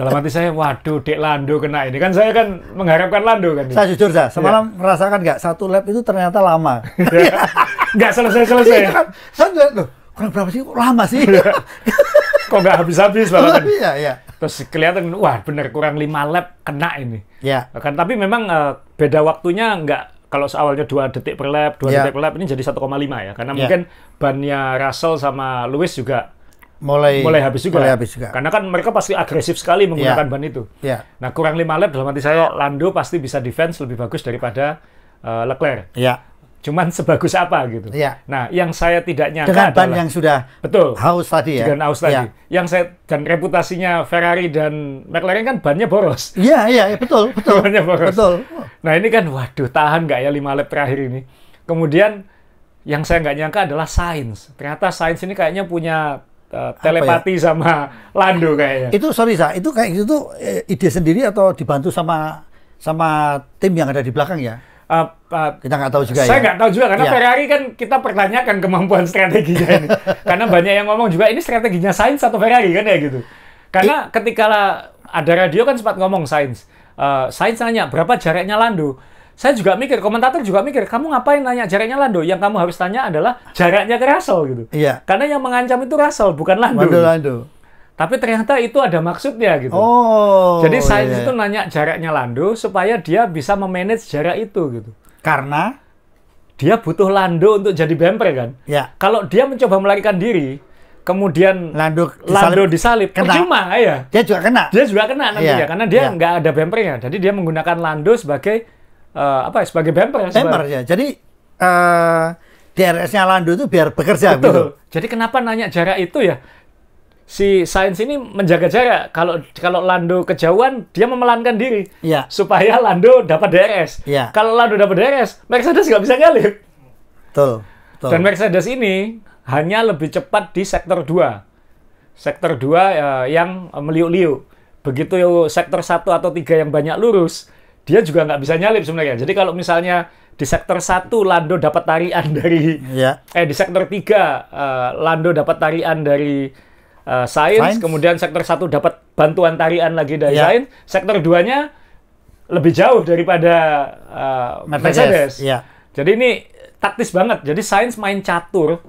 dalam hati saya waduh dek Lando kena ini kan saya kan mengharapkan Lando kan saya jujur saya semalam ya. merasakan nggak satu lap itu ternyata lama <laughs> iya. nggak selesai selesai Saya kan? saya loh kurang berapa sih kok lama sih iya. kok nggak habis habis bahkan iya, iya. terus kelihatan wah bener kurang lima lap kena ini ya kan tapi memang uh, beda waktunya nggak kalau awalnya dua detik per lap, dua yeah. detik per lap ini jadi 1,5 ya. Karena yeah. mungkin bannya Russell sama Lewis juga mulai mulai habis juga. Mulai habis juga. Karena kan mereka pasti agresif sekali menggunakan yeah. ban itu. Yeah. Nah, kurang lima lap dalam arti saya Lando pasti bisa defense lebih bagus daripada uh, Leclerc. Yeah. Cuman sebagus apa gitu. Yeah. Nah, yang saya tidak nyangka dengan ban adalah, yang sudah betul haus tadi ya. Dengan haus tadi. Yeah. Yang saya dan reputasinya Ferrari dan McLaren kan bannya boros. Iya, iya, yeah, ya, betul, <laughs> betul. bannya boros. Betul. Nah, ini kan waduh tahan nggak ya 5 lap terakhir ini. Kemudian yang saya nggak nyangka adalah sains. Ternyata sains ini kayaknya punya Ya? telepati ya? sama Lando kayaknya. Itu sorry sa, itu kayak itu eh, ide sendiri atau dibantu sama sama tim yang ada di belakang ya? Uh, uh, kita nggak tahu juga saya ya. Saya nggak tahu juga karena ya. Ferrari kan kita pertanyakan kemampuan strateginya ini. <laughs> karena banyak yang ngomong juga ini strateginya Sains atau Ferrari kan ya gitu. Karena ketika ada radio kan sempat ngomong Sains. Uh, Sains nanya berapa jaraknya Lando saya juga mikir, komentator juga mikir, kamu ngapain nanya jaraknya Lando? Yang kamu harus tanya adalah jaraknya ke Russell gitu. Iya. Karena yang mengancam itu Russell, bukan Lando. Lando, Lando. Tapi ternyata itu ada maksudnya gitu. Oh. Jadi saya iya. iya. itu nanya jaraknya Lando supaya dia bisa memanage jarak itu gitu. Karena dia butuh Lando untuk jadi bemper kan. Iya. Kalau dia mencoba melarikan diri, kemudian Lando disalib, Lando disalib kena. percuma ya. Dia juga kena. Dia juga kena nantinya ya. karena dia iya. nggak ya. ada bempernya. Jadi dia menggunakan Lando sebagai uh, apa ya, sebagai bemper ya? Bemper ya. Jadi uh, eh, DRS-nya Lando itu biar bekerja gitu. Jadi kenapa nanya jarak itu ya? Si Sains ini menjaga jarak. Kalau kalau Lando kejauhan, dia memelankan diri ya. supaya Lando dapat DRS. Ya. Kalau Lando dapat DRS, Mercedes nggak bisa ngalir Betul. Betul. Dan Mercedes ini hanya lebih cepat di sektor 2. Sektor 2 uh, eh, yang meliuk-liuk. Begitu sektor 1 atau 3 yang banyak lurus, dia juga nggak bisa nyalip sebenarnya. Jadi kalau misalnya di sektor 1 <laughs> iya. eh, eh, Lando dapat tarian dari yeah. eh di sektor 3 uh, Lando dapat tarian dari uh, Sains, kemudian sektor 1 dapat bantuan tarian lagi dari yeah. Sains, sektor 2-nya lebih jauh daripada uh, Mercedes. Mercedes. Yeah. Jadi ini taktis banget. Jadi Sains main catur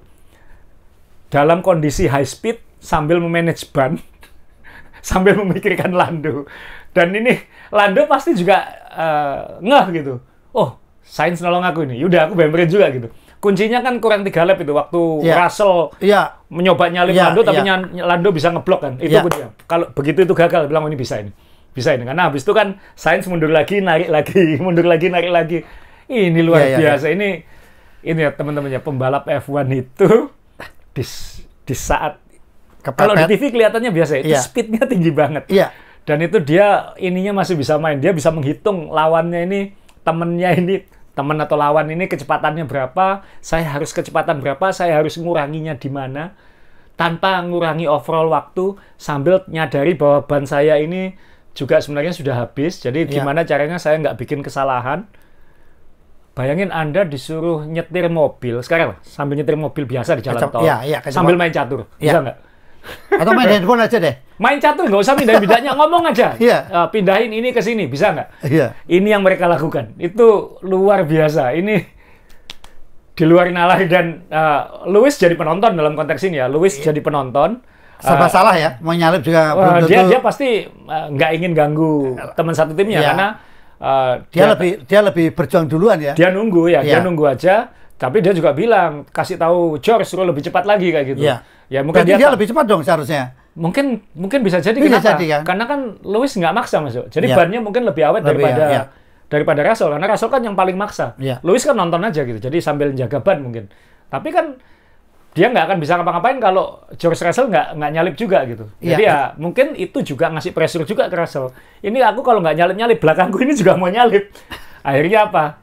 dalam kondisi high speed sambil memanage ban, <laughs> sambil memikirkan Lando. Dan ini Lando pasti juga uh, ngeh gitu. Oh, sains nolong aku ini. Yaudah, aku bemperin juga gitu. Kuncinya kan kurang tiga lap itu waktu yeah. Russell yeah. mencoba nyalip yeah, Lando tapi yeah. Lando bisa ngeblok kan. Itu yeah. kuncinya. Kalau begitu itu gagal, bilang oh, ini bisa ini. Bisa ini. Karena habis itu kan sains mundur lagi, narik lagi, <laughs> mundur lagi, narik lagi. Ini luar yeah, iya, iya. biasa. Yeah, yeah. Ini ini ya teman-teman pembalap F1 itu <laughs> di, di saat kalau di TV kelihatannya biasa, ya, itu yeah. speednya tinggi banget. Iya. Yeah dan itu dia ininya masih bisa main dia bisa menghitung lawannya ini temennya ini teman atau lawan ini kecepatannya berapa saya harus kecepatan berapa saya harus nguranginya di mana tanpa ngurangi overall waktu sambil nyadari bahwa ban saya ini juga sebenarnya sudah habis jadi iya. gimana caranya saya nggak bikin kesalahan Bayangin Anda disuruh nyetir mobil sekarang sambil nyetir mobil biasa di jalan tol, ya, ya, sambil main catur, ya. bisa nggak? Atau main handphone aja deh. Main catur nggak usah pindahin bidaknya, ngomong aja. Iya. Yeah. Uh, pindahin ini ke sini, bisa nggak? Iya. Yeah. Ini yang mereka lakukan. Itu luar biasa. Ini di luar nalar dan uh, eh, Louis jadi penonton dalam konteks ini ya. Louis yeah. jadi penonton. Sama uh, eh, salah ya, mau nyalip juga. Uh, dia dia pasti nggak uh, ingin ganggu iya. teman satu timnya yeah. karena uh, dia, dia lebih dia lebih berjuang duluan ya. Dia nunggu ya, yeah. dia iya. nunggu aja tapi dia juga bilang kasih tahu George suruh lebih cepat lagi kayak gitu. Ya, Ya mungkin dia, dia lebih cepat dong seharusnya. Mungkin mungkin bisa jadi bisa kenapa? Jadi, kan? Karena kan Lewis nggak maksa masuk. Jadi ya. bannya mungkin lebih awet lebih daripada ya, daripada Russell karena Russell kan yang paling maksa. Ya. Lewis kan nonton aja gitu. Jadi sambil jaga ban mungkin. Tapi kan dia nggak akan bisa ngapa-ngapain kalau George Russell nggak nggak nyalip juga gitu. Jadi iya, ya. ya mungkin itu juga ngasih pressure juga ke Russell. Ini aku kalau nggak nyalip nyalip belakangku ini juga mau nyalip. <laughs> Akhirnya apa?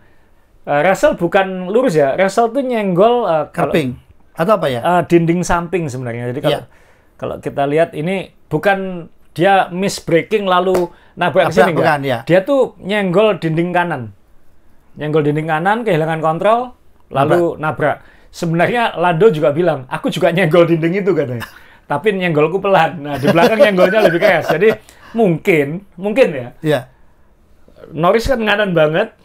uh, Russell bukan lurus ya. Russell tuh nyenggol uh, eh, kerping atau apa ya? Uh, dinding samping sebenarnya. Jadi kalau yeah. kalau kita lihat ini bukan dia miss breaking lalu nabrak ke sini bukan, ya. Dia tuh nyenggol dinding kanan. Nyenggol dinding kanan kehilangan kontrol lalu nabrak. nabrak. Sebenarnya Lado juga bilang, "Aku juga nyenggol dinding itu," katanya. Tapi nyenggolku pelan. Nah, di belakang nyenggolnya lebih keras. Jadi mungkin, mungkin ya. Iya. Yeah. Norris kan nganan banget,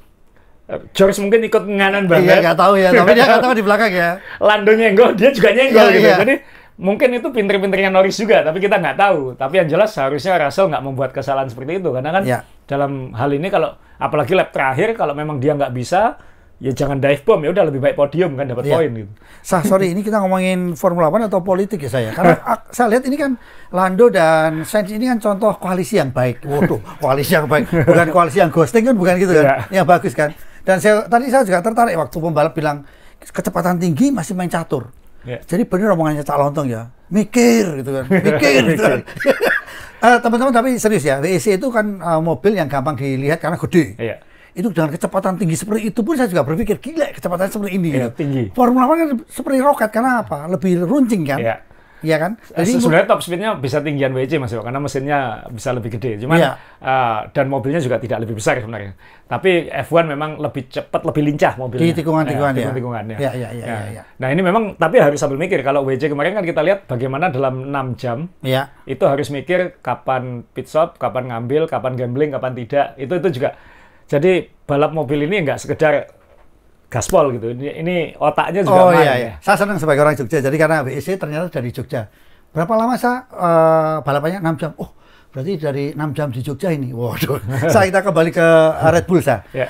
Eh, George mungkin ikut nganan iya, banget. Iya, nggak tahu ya, tapi dia nggak tahu di belakang ya. <laughs> Lando nyenggol, dia juga nyenggol iya, gitu. Iya. Jadi mungkin itu pinter-pinternya Norris juga, tapi kita nggak tahu. Tapi yang jelas seharusnya Russell nggak membuat kesalahan seperti itu, karena kan iya. dalam hal ini kalau apalagi lap terakhir kalau memang dia nggak bisa, ya jangan dive bomb ya udah lebih baik podium kan dapat iya. poin gitu. Sah, sorry ini kita ngomongin Formula 1 atau politik ya saya. Karena <laughs> saya lihat ini kan Lando dan Sainz ini kan contoh koalisi yang baik. Waduh, koalisi yang baik. Bukan koalisi yang ghosting kan bukan gitu kan. Iya. Yang bagus kan. Dan saya tadi saya juga tertarik waktu pembalap bilang kecepatan tinggi masih main catur. Yeah. Jadi benar omongannya Cak Lontong ya, mikir gitu kan, <laughs> mikir gitu kan. uh, <laughs> teman-teman tapi serius ya, WEC itu kan uh, mobil yang gampang dilihat karena gede. Yeah. Itu dengan kecepatan tinggi seperti itu pun saya juga berpikir gila kecepatan seperti ini. Yeah, gitu. tinggi. Formula One kan seperti roket karena apa? Lebih runcing kan. Yeah Iya kan? Eh, Jadi sebenarnya top speednya bisa tinggian WC mas Yoko, karena mesinnya bisa lebih gede. Cuman iya. uh, dan mobilnya juga tidak lebih besar sebenarnya. Tapi F1 memang lebih cepat, lebih lincah mobilnya. Di tikungan-tikungan ya. Tikungan-tikungan iya. Iya, ya. iya iya. ya, ya. ya. Nah ini memang tapi harus sambil mikir kalau WC kemarin kan kita lihat bagaimana dalam 6 jam Iya. itu harus mikir kapan pit stop, kapan ngambil, kapan gambling, kapan tidak. Itu itu juga. Jadi balap mobil ini nggak sekedar gaspol gitu. Ini, ini otaknya juga oh, main. iya, iya. Ya. Saya senang sebagai orang Jogja. Jadi karena WEC ternyata dari Jogja. Berapa lama saya uh, balapannya? 6 jam. Oh, berarti dari 6 jam di Jogja ini. Waduh. <laughs> saya kita kembali ke Red Bull saya. Ya.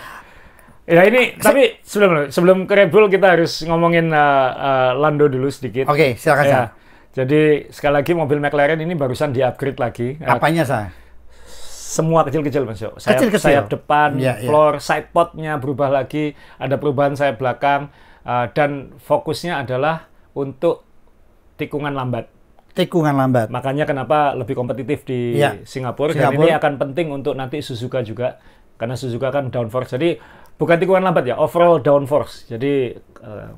Ya ini, Se tapi sebelum sebelum ke Red Bull kita harus ngomongin uh, uh, Lando dulu sedikit. Oke, okay, silakan. Ya. Jadi sekali lagi mobil McLaren ini barusan di-upgrade lagi. Apanya, saya? semua kecil-kecil Mas Yo. Sayap, kecil sayap depan, yeah, yeah. floor, side potnya berubah lagi, ada perubahan sayap belakang, uh, dan fokusnya adalah untuk tikungan lambat. Tikungan lambat. Makanya kenapa lebih kompetitif di yeah. Singapura, Singapura, dan ini akan penting untuk nanti Suzuka juga, karena Suzuka kan downforce. Jadi bukan tikungan lambat ya, overall downforce. Jadi uh,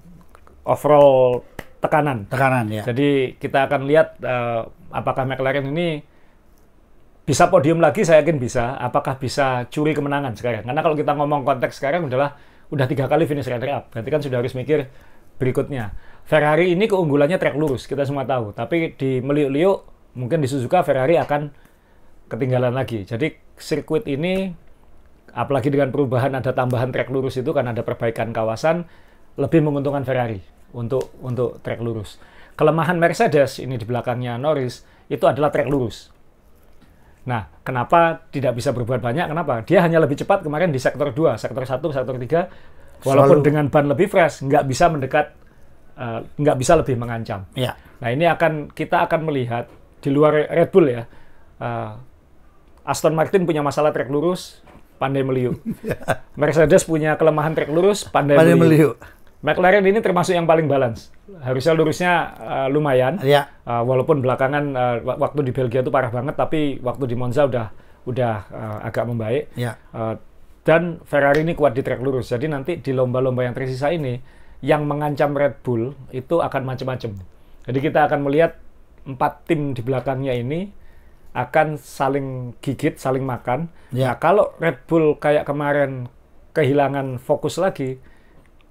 overall tekanan. Tekanan ya. Jadi kita akan lihat uh, apakah McLaren ini bisa podium lagi saya yakin bisa. Apakah bisa curi kemenangan sekarang? Karena kalau kita ngomong konteks sekarang adalah udah tiga kali finish runner up. Berarti kan sudah harus mikir berikutnya. Ferrari ini keunggulannya trek lurus, kita semua tahu. Tapi di meliuk-liuk, mungkin di Suzuka Ferrari akan ketinggalan lagi. Jadi sirkuit ini, apalagi dengan perubahan ada tambahan trek lurus itu karena ada perbaikan kawasan, lebih menguntungkan Ferrari untuk untuk trek lurus. Kelemahan Mercedes ini di belakangnya Norris itu adalah trek lurus Nah, kenapa tidak bisa berbuat banyak? Kenapa? Dia hanya lebih cepat kemarin di sektor 2, sektor 1, sektor 3. Walaupun Selalu. dengan ban lebih fresh, nggak bisa mendekat, uh, nggak bisa lebih mengancam. Ya. Nah, ini akan kita akan melihat di luar Red Bull ya. Uh, Aston Martin punya masalah trek lurus, pandai meliuk. <laughs> Iya. Mercedes punya kelemahan trek lurus, pandai, pandai meliuk. meliuk. McLaren ini termasuk yang paling balance harusnya lurusnya uh, lumayan. Ya. Uh, walaupun belakangan uh, waktu di Belgia itu parah banget, tapi waktu di Monza udah udah uh, agak membaik. Ya. Uh, dan Ferrari ini kuat di trek lurus. Jadi nanti di lomba-lomba yang tersisa ini yang mengancam Red Bull itu akan macam-macam. Jadi kita akan melihat empat tim di belakangnya ini akan saling gigit, saling makan. Ya. Nah, kalau Red Bull kayak kemarin kehilangan fokus lagi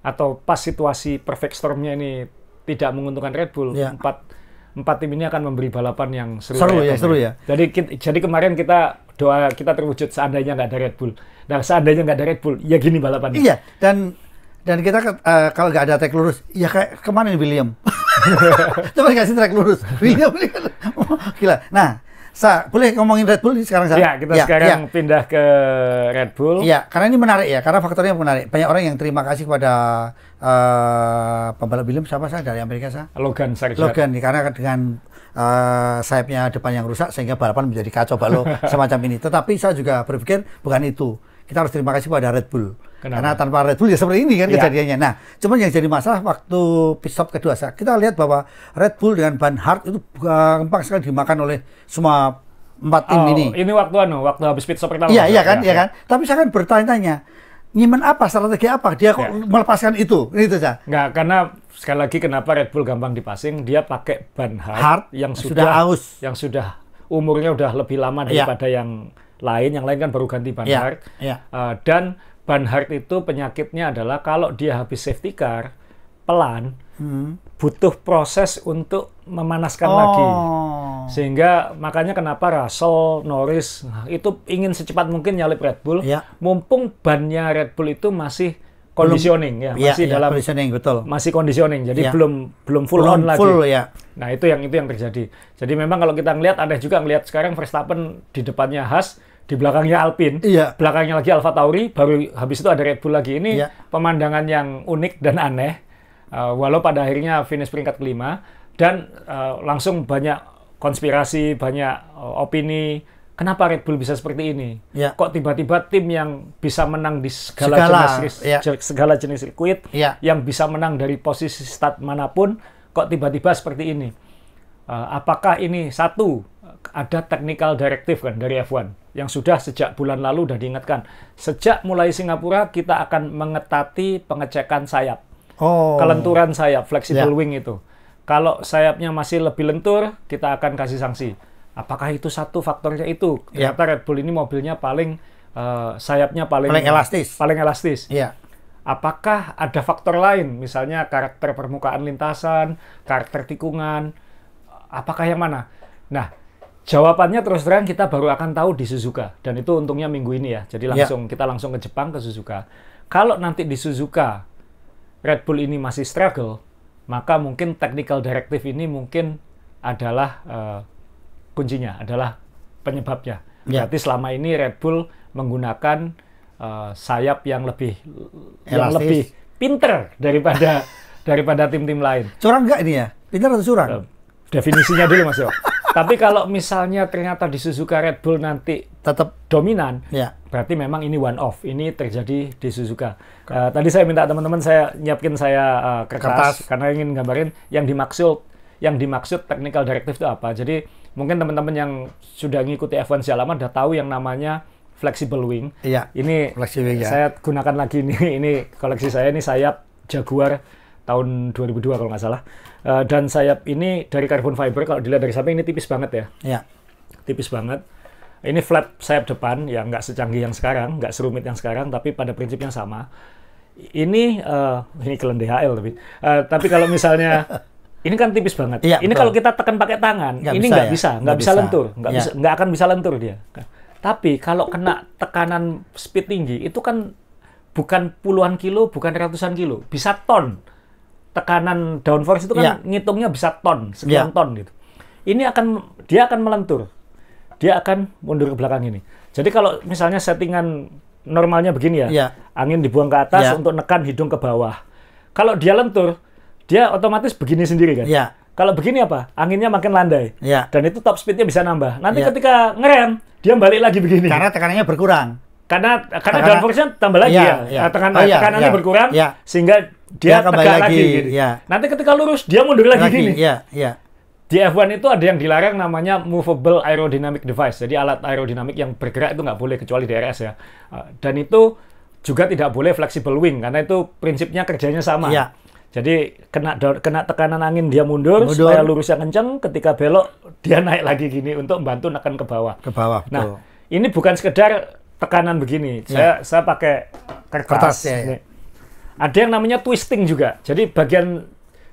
atau pas situasi perfect stormnya ini tidak menguntungkan Red Bull. Ya. Empat empat tim ini akan memberi balapan yang seru. Seru ya, seru ya. Jadi kita, jadi kemarin kita doa kita terwujud seandainya nggak ada Red Bull. Nah seandainya nggak ada Red Bull, ya gini balapannya. Iya dan dan kita uh, kalau nggak ada track lurus, ya kayak kemarin William. <laughs> Coba kasih track lurus, William <laughs> gila. Nah Sa, boleh ngomongin Red Bull ini sekarang? saya? Ya, kita ya, sekarang ya. pindah ke Red Bull. Iya karena ini menarik ya, karena faktornya menarik. Banyak orang yang terima kasih kepada uh, pembalap film siapa saya dari Amerika saya. Logan Sargent. Logan, ya, karena dengan uh, sayapnya depan yang rusak sehingga balapan menjadi kacau balau <laughs> semacam ini. Tetapi saya juga berpikir bukan itu kita harus terima kasih pada Red Bull. Kenapa? Karena tanpa Red Bull ya seperti ini kan ya. kejadiannya. Nah, cuman yang jadi masalah waktu pit stop kedua kita lihat bahwa Red Bull dengan ban hard itu gampang sekali dimakan oleh semua empat tim oh, ini. Ini waktu anu, waktu habis pit stop pertama. Iya, iya kan, iya ya, kan. Tapi saya kan bertanya-tanya, nyimen apa, strategi apa? Dia kok ya. melepaskan itu? Itu saja. Enggak, karena sekali lagi kenapa Red Bull gampang dipasing? Dia pakai ban hard, hard yang sudah, sudah aus, yang sudah umurnya udah lebih lama iya. daripada ya. yang lain, yang lain kan baru ganti ban yeah. hard. Yeah. Uh, dan ban hard itu penyakitnya adalah kalau dia habis safety car pelan, hmm. butuh proses untuk memanaskan oh. lagi. Sehingga makanya kenapa Russell, Norris nah, itu ingin secepat mungkin nyalip Red Bull. Yeah. Mumpung bannya Red Bull itu masih conditioning ya, ya masih ya, dalam conditioning betul masih conditioning jadi ya. belum belum full belum on lagi full, ya. nah itu yang itu yang terjadi jadi memang kalau kita ngelihat aneh juga ngelihat sekarang Verstappen di depannya Haas di belakangnya Alpine ya. belakangnya lagi Alfa Tauri baru habis itu ada Red Bull lagi ini ya. pemandangan yang unik dan aneh uh, walau pada akhirnya finish peringkat kelima dan uh, langsung banyak konspirasi banyak eh, opini kenapa Red Bull bisa seperti ini? Ya. Kok tiba-tiba tim yang bisa menang di segala, segala jenis ya. segala jenis sirkuit, ya. yang bisa menang dari posisi start manapun, kok tiba-tiba seperti ini? Uh, apakah ini satu ada technical directive kan dari F1 yang sudah sejak bulan lalu sudah diingatkan. Sejak mulai Singapura kita akan mengetati pengecekan sayap. Oh. Kelenturan sayap, flexible ya. wing itu. Kalau sayapnya masih lebih lentur, kita akan kasih sanksi Apakah itu satu faktornya itu? Iya. Ternyata yep. Red Bull ini mobilnya paling uh, sayapnya paling paling elastis. Paling elastis. Iya. Apakah ada faktor lain, misalnya karakter permukaan lintasan, karakter tikungan, apakah yang mana? Nah, jawabannya terus terang kita baru akan tahu di Suzuka dan itu untungnya minggu ini ya. Jadi iya. langsung yeah. kita langsung ke Jepang ke Suzuka. Kalau nanti di Suzuka Red Bull ini masih struggle, maka mungkin technical directive ini mungkin adalah uh, kuncinya adalah penyebabnya. Ya. Berarti ya. selama ini Red Bull menggunakan uh, sayap yang lebih Elastis. yang lebih pinter daripada <laughs> daripada tim-tim lain. Curang nggak ini ya? Pinter atau curang? Uh, definisinya dulu Mas Yo. <laughs> Tapi kalau misalnya ternyata di Suzuka Red Bull nanti tetap dominan, ya. berarti memang ini one off. Ini terjadi di Suzuka. Uh, tadi saya minta teman-teman saya nyiapin saya uh, kertas, kertas karena ingin gambarin yang dimaksud yang dimaksud technical directive itu apa. Jadi mungkin teman-teman yang sudah ngikuti F1 sejak lama udah tahu yang namanya flexible wing. Iya. Ini flexible ya. saya gunakan lagi ini <laughs> ini koleksi saya ini sayap Jaguar tahun 2002 kalau nggak salah. Uh, dan sayap ini dari carbon fiber kalau dilihat dari samping ini tipis banget ya. Iya. Tipis banget. Ini flat sayap depan ya nggak secanggih yang sekarang, nggak serumit yang sekarang tapi pada prinsipnya sama. Ini uh, ini kelen DHL tapi uh, tapi kalau misalnya <laughs> Ini kan tipis banget. Ya, ini kalau kita tekan pakai tangan, gak ini nggak ya? bisa, nggak bisa, bisa lentur, nggak ya. bisa, nggak akan bisa lentur dia. Tapi kalau kena tekanan speed tinggi, itu kan bukan puluhan kilo, bukan ratusan kilo, bisa ton. Tekanan downforce itu kan ya. ngitungnya bisa ton, iya. sekian ya. ton gitu. Ini akan dia akan melentur, dia akan mundur ke belakang ini. Jadi kalau misalnya settingan normalnya begini ya, ya. angin dibuang ke atas ya. untuk nekan hidung ke bawah. Kalau dia lentur, dia otomatis begini sendiri kan. Iya. Kalau begini apa? Anginnya makin landai. Iya. Dan itu top speednya bisa nambah. Nanti ya. ketika ngerem, dia balik lagi begini. Karena tekanannya berkurang. Karena karena, karena downforce-nya tambah lagi iya, ya. ya. ya. Tekan, oh, ya tekanannya ya. berkurang ya. sehingga dia, dia tegak lagi. lagi ya. Nanti ketika lurus, dia mundur lagi, lagi. gini. Iya, iya. Di F1 itu ada yang dilarang namanya movable aerodynamic device. Jadi alat aerodinamik yang bergerak itu nggak boleh kecuali DRS ya. Eh, dan itu juga tidak boleh flexible wing karena itu prinsipnya kerjanya sama. Ya jadi kena kena tekanan angin dia mundur, mundur. supaya lurusnya kenceng. Ketika belok dia <laughs> naik lagi gini untuk membantu neken ke bawah. Ke bawah. Nah, betul. Nah ini bukan sekedar tekanan begini. Ya. Saya pakai kertas. kertas ya, ya. Ada yang namanya twisting juga. Jadi bagian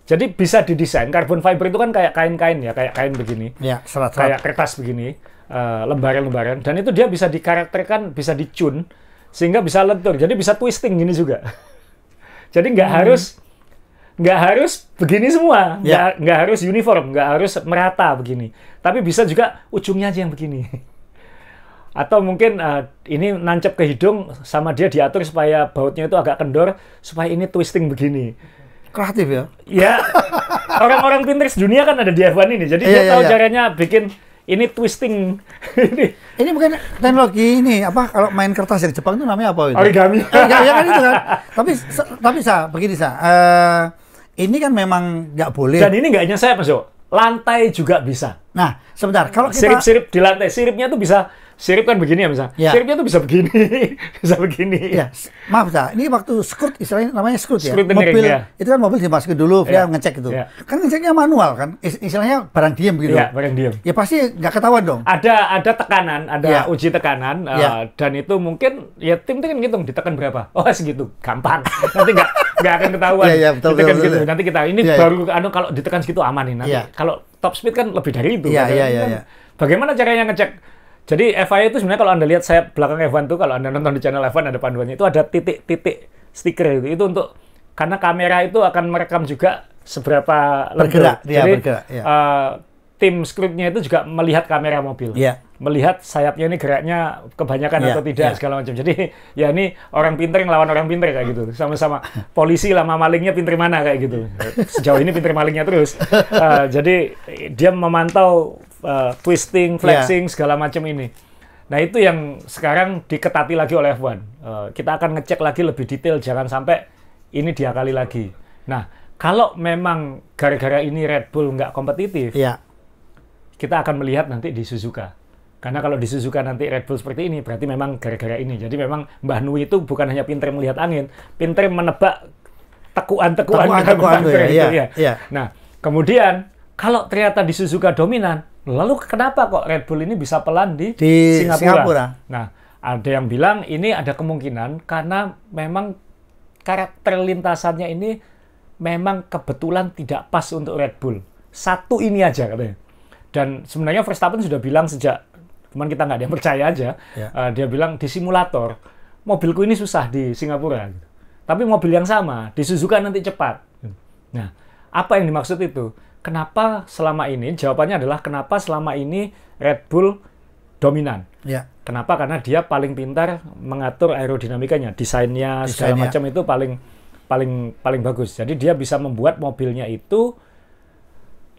jadi bisa didesain. Carbon fiber itu kan kayak kain-kain ya, kayak kain begini. Ya, serat -serat. Kayak kertas begini, eh, lembaran-lembaran. Dan itu dia bisa dikarakterkan, bisa dicun sehingga bisa lentur. Jadi bisa twisting gini juga. <laughs> jadi nggak hmm. harus nggak harus begini semua, yeah. nggak, nggak harus uniform, nggak harus merata begini. Tapi bisa juga ujungnya aja yang begini. <laughs> Atau mungkin uh, ini nancep ke hidung sama dia diatur supaya bautnya itu agak kendor, supaya ini twisting begini. Kreatif ya? Ya, orang-orang pintar dunia kan ada di f ini, jadi yeah, dia yeah, iya, tahu yeah. caranya bikin ini twisting. <laughs> ini ini bukan teknologi ini apa kalau main kertas dari Jepang itu namanya apa itu? Origami. Eh, kan itu kan. <laughs> tapi tapi sa begini sa. Uh, ini kan memang nggak boleh. Dan ini nggak hanya saya, Mas Jo. Lantai juga bisa. Nah, sebentar. Kalau kita sirip-sirip di lantai, siripnya tuh bisa sirip kan begini ya bisa. Ya. Siripnya tuh bisa begini, <laughs> bisa begini. Ya. Maaf Sa, ini waktu skrut istilahnya namanya skrut ya. Scrut mobil ya. itu kan mobil dimasukin dulu ya. dia ngecek itu. Ya. Kan ngeceknya manual kan, istilahnya barang diem gitu. Ya barang diem. Ya pasti nggak ketahuan dong. Ada ada tekanan, ada ya. uji tekanan eh, ya. uh, dan itu mungkin ya tim tim kan ngitung ditekan berapa. Oh segitu, gampang. <laughs> Nanti nggak nggak akan ketahuan. Iya, ya, betul, betul, betul, gitu. betul, betul. Nanti kita ini ya, ya. baru ya. anu kalau ditekan segitu aman nih nanti. Ya. Kalau top speed kan lebih dari itu. Iya, iya, iya. Bagaimana caranya ngecek jadi FIA itu sebenarnya kalau Anda lihat saya belakang F1 tuh kalau Anda nonton di channel F1 ada panduannya itu ada titik-titik stiker itu. Itu untuk karena kamera itu akan merekam juga seberapa bergerak, dia Jadi, bergerak. Ya. Uh, tim skripnya itu juga melihat kamera mobil, Ya. melihat sayapnya ini geraknya kebanyakan ya, atau tidak ya. segala macam. Jadi ya ini orang pinter yang lawan orang pinter kayak gitu, sama-sama polisi lama malingnya pinter mana kayak gitu. Sejauh ini pinter malingnya terus. Uh, <laughs> jadi dia memantau Eh, twisting, iya. flexing yeah. segala macam ini. Nah itu yang sekarang diketati lagi oleh F1. Uh, eh, kita akan ngecek lagi lebih detail, jangan sampai ini diakali lagi. Nah kalau memang gara-gara ini Red Bull nggak kompetitif, yeah. kita akan melihat nanti di Suzuka. Karena kalau di Suzuka nanti Red Bull seperti ini, berarti memang gara-gara ini. Jadi memang Mbah Nui itu bukan hanya pintar melihat angin, pintar menebak tekuan-tekuan. Tekuan-tekuan ya, iya, ya, ya. Nah, kemudian kalau ternyata di Suzuka dominan, Lalu kenapa kok Red Bull ini bisa pelan di, di Singapura? Singapura? Nah, ada yang bilang ini ada kemungkinan karena memang karakter lintasannya ini memang kebetulan tidak pas untuk Red Bull. Satu ini aja katanya. Dan sebenarnya Verstappen sudah bilang sejak, cuman kita nggak ada yang percaya aja, yeah. Ya. uh, dia bilang di simulator, mobilku ini susah di Singapura. Gitu. Tapi mobil yang sama, di Suzuka nanti cepat. Nah, apa yang dimaksud itu? kenapa selama ini jawabannya adalah kenapa selama ini Red Bull dominan. Ya. Kenapa? Karena dia paling pintar mengatur aerodinamikanya, desainnya, desainnya. segala macam itu paling paling paling bagus. Jadi dia bisa membuat mobilnya itu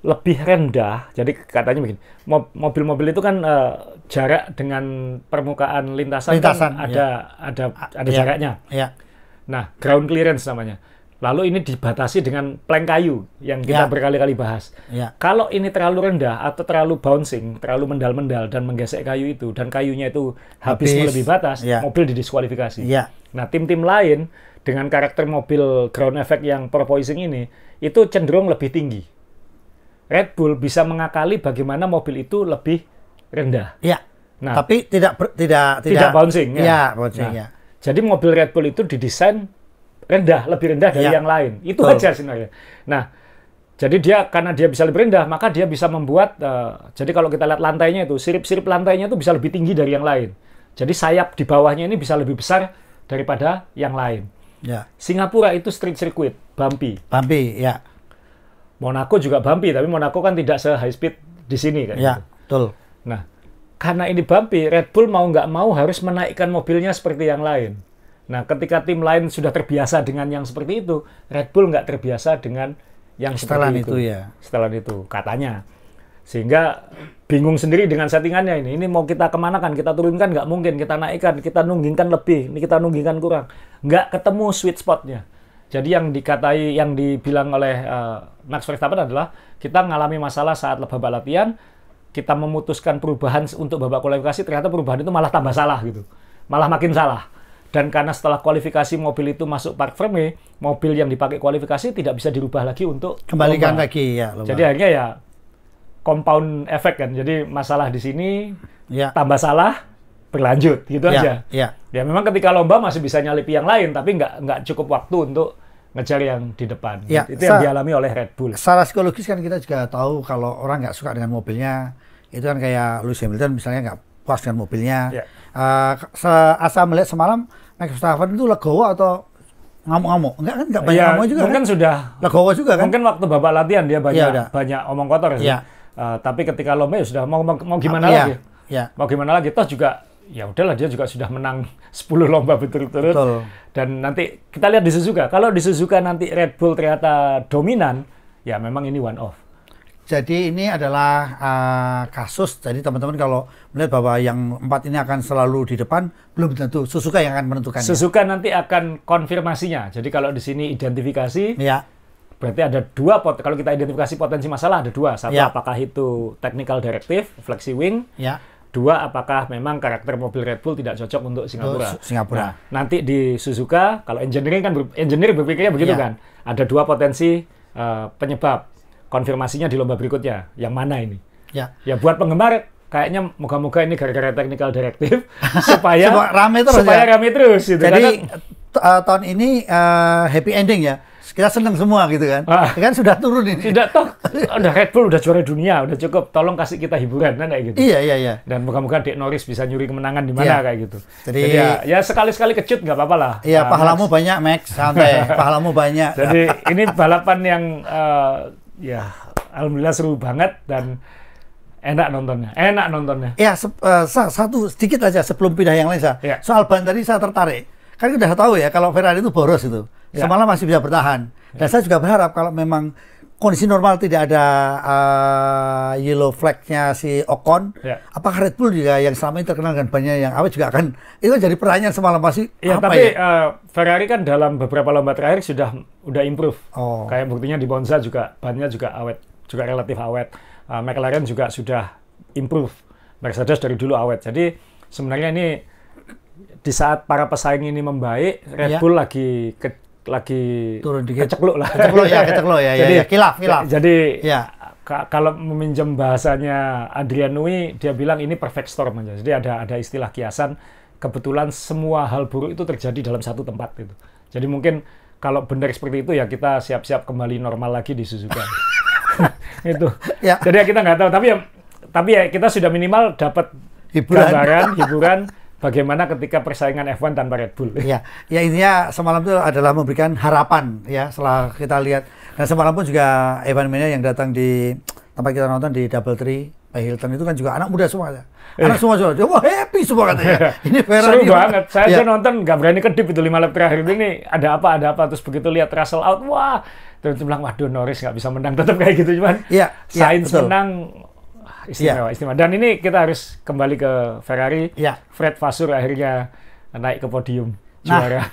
lebih rendah. Jadi katanya begini, mobil-mobil itu kan uh, jarak dengan permukaan lintasan, kan lintasan kan ada, ya. ada ada ada ya. jaraknya. Ya. Nah, ground clearance namanya. Lalu ini dibatasi dengan plank kayu yang kita ya. berkali-kali bahas. Ya. Kalau ini terlalu rendah atau terlalu bouncing, terlalu mendal-mendal dan menggesek kayu itu, dan kayunya itu habis, habis melebihi batas, ya. mobil didiskualifikasi. Ya. Nah, tim-tim lain dengan karakter mobil ground effect yang proposing ini, itu cenderung lebih tinggi. Red Bull bisa mengakali bagaimana mobil itu lebih rendah. Ya. Nah, tapi tidak tidak tidak, tidak bouncing. Ya, ya bouncing nah, ya. Jadi mobil Red Bull itu didesain rendah, lebih rendah dari ya. yang lain. Itu Betul. aja sebenarnya. Nah, jadi dia karena dia bisa lebih rendah, maka dia bisa membuat uh, jadi kalau kita lihat lantainya itu sirip-sirip lantainya itu bisa lebih tinggi dari yang lain. Jadi sayap di bawahnya ini bisa lebih besar daripada yang lain. Ya. Singapura itu street circuit, bumpy. Bumpy, ya. Monaco juga bumpy, tapi Monaco kan tidak se high speed di sini kan. Ya, gitu. betul. Nah, karena ini bumpy, Red Bull mau nggak mau harus menaikkan mobilnya seperti yang lain. Nah, ketika tim lain sudah terbiasa dengan yang seperti itu, Red Bull nggak terbiasa dengan yang setelan seperti itu. itu ya. Setelan itu katanya. Sehingga bingung sendiri dengan settingannya ini. Ini mau kita kemana kan? Kita turunkan nggak mungkin. Kita naikkan, kita nunggingkan lebih, ini kita nunggingkan kurang. Nggak ketemu sweet spotnya. Jadi yang dikatai, yang dibilang oleh uh, Max Verstappen adalah kita mengalami masalah saat babak latihan, kita memutuskan perubahan untuk babak kualifikasi, ternyata perubahan itu malah tambah salah gitu. Malah makin salah dan karena setelah kualifikasi mobil itu masuk park frame, mobil yang dipakai kualifikasi tidak bisa dirubah lagi untuk kembalikan lomba. lagi ya. Lomba. Jadi akhirnya ya compound efek kan. Jadi masalah di sini ya. tambah salah berlanjut gitu ya, aja. Ya. ya memang ketika lomba masih bisa nyalipi yang lain, tapi nggak nggak cukup waktu untuk ngejar yang di depan. Ya, itu yang dialami oleh Red Bull. Secara psikologis kan kita juga tahu kalau orang nggak suka dengan mobilnya, itu kan kayak Lewis Hamilton misalnya nggak puas dengan mobilnya. ya. Uh, asal melihat semalam naik Verstappen itu legowo atau ngamuk-ngamuk? Enggak kan enggak banyak ya, ngamuk juga. Mungkin kan? sudah legowo juga kan. Mungkin waktu bapak latihan dia banyak ya, banyak omong kotor ya. ya. Uh, tapi ketika lomba ya sudah mau mau, mau gimana ya, lagi? Ya. Mau gimana lagi? Toh juga ya udahlah dia juga sudah menang 10 <laughs> lomba berturut-turut. Dan nanti kita lihat di Suzuka. Kalau di Suzuka nanti Red Bull ternyata dominan, ya memang ini one off. Jadi ini adalah uh, kasus. Jadi teman-teman kalau melihat bahwa yang empat ini akan selalu di depan, belum tentu Suzuka yang akan menentukan. Ya? Suzuka nanti akan konfirmasinya. Jadi kalau di sini identifikasi, ya. berarti ada dua pot. Kalau kita identifikasi potensi masalah ada dua. Satu ya. apakah itu technical directive, flexi wing. Ya. Dua apakah memang karakter mobil Red Bull tidak cocok untuk Singapura. Singapura. Nah, nanti di Suzuka kalau engineering kan engineering berpikirnya begitu ya. kan. Ada dua potensi uh, penyebab konfirmasinya di lomba berikutnya. Yang mana ini? Ya. Ya buat penggemar kayaknya moga-moga ini gara-gara technical directive <laughs> supaya ramai, terus supaya ya? rame terus gitu. Jadi Karena, eh, tahun ini uh, happy ending ya. Kita senang semua gitu kan. Ah, kan sudah turun ini. Tidak toh udah Red Bull udah juara dunia, udah cukup. Tolong kasih kita hiburan kan kayak gitu. Iya iya iya. Dan moga-moga Dek Norris bisa nyuri kemenangan di mana iya. kayak gitu. Jadi, Jadi ya, ya sekali-sekali kecut nggak apa-apa lah. Iya, nah, pahalamu Max. banyak Max, santai. <laughs> pahalamu banyak. Jadi ini balapan yang uh, ya alhamdulillah seru banget dan enak nontonnya, enak nontonnya. Ya se uh, eh, satu sedikit aja sebelum pindah yang lain saya. Ya. Soal ban tadi saya tertarik. Kan sudah udah tahu ya kalau Ferrari itu boros itu. Ya. Semalam masih bisa bertahan. Dan ya. saya juga berharap kalau memang kondisi normal tidak ada uh, yellow flagnya si Ocon, ya. apakah Red Bull juga yang selama ini terkenal dengan banyak yang awet juga akan itu kan jadi pertanyaan semalam masih ya, apa tapi, ya? Uh, Ferrari kan dalam beberapa lomba terakhir sudah udah improve. Oh. Kayak buktinya di Monza juga bannya juga awet, juga relatif awet. Uh, McLaren juga sudah improve. Mercedes dari dulu awet. Jadi sebenarnya ini di saat para pesaing ini membaik, Red ya. Bull lagi ke lagi turun dikit. lo lah. Kecekluk ya, <laughs> kecekluk ya, ya, jadi, ya, kilaf, kilaf. Ya, jadi ya. kalau meminjam bahasanya Adrian Nui, dia bilang ini perfect storm aja. Jadi ada ada istilah kiasan kebetulan semua hal buruk itu terjadi dalam satu tempat itu. Jadi mungkin kalau benar seperti itu ya kita siap-siap kembali normal lagi di Suzuka. <laughs> <laughs> itu. Ya. Jadi ya kita nggak tahu, tapi ya tapi ya kita sudah minimal dapat hiburan. gambaran, hiburan bagaimana ketika persaingan F1 tanpa Red Bull. Ya, ya intinya semalam itu adalah memberikan harapan ya setelah kita lihat. Dan semalam pun juga Evan Mania yang datang di tempat kita nonton di Double Tree Hilton itu kan juga anak muda semua ya. Anak semua semua, wah happy semua katanya. <laughs> Ini Ferrari. Seru banget. Saya ya. nonton gak berani kedip itu lima lap terakhir ini ada apa ada apa terus begitu lihat Russell out, wah terus bilang waduh Norris gak bisa menang tetap kayak gitu cuman. ya. Sains menang istimewa, yeah. istimewa. Dan ini kita harus kembali ke Ferrari. Yeah. Fred Vasur akhirnya naik ke podium nah. juara. Nah,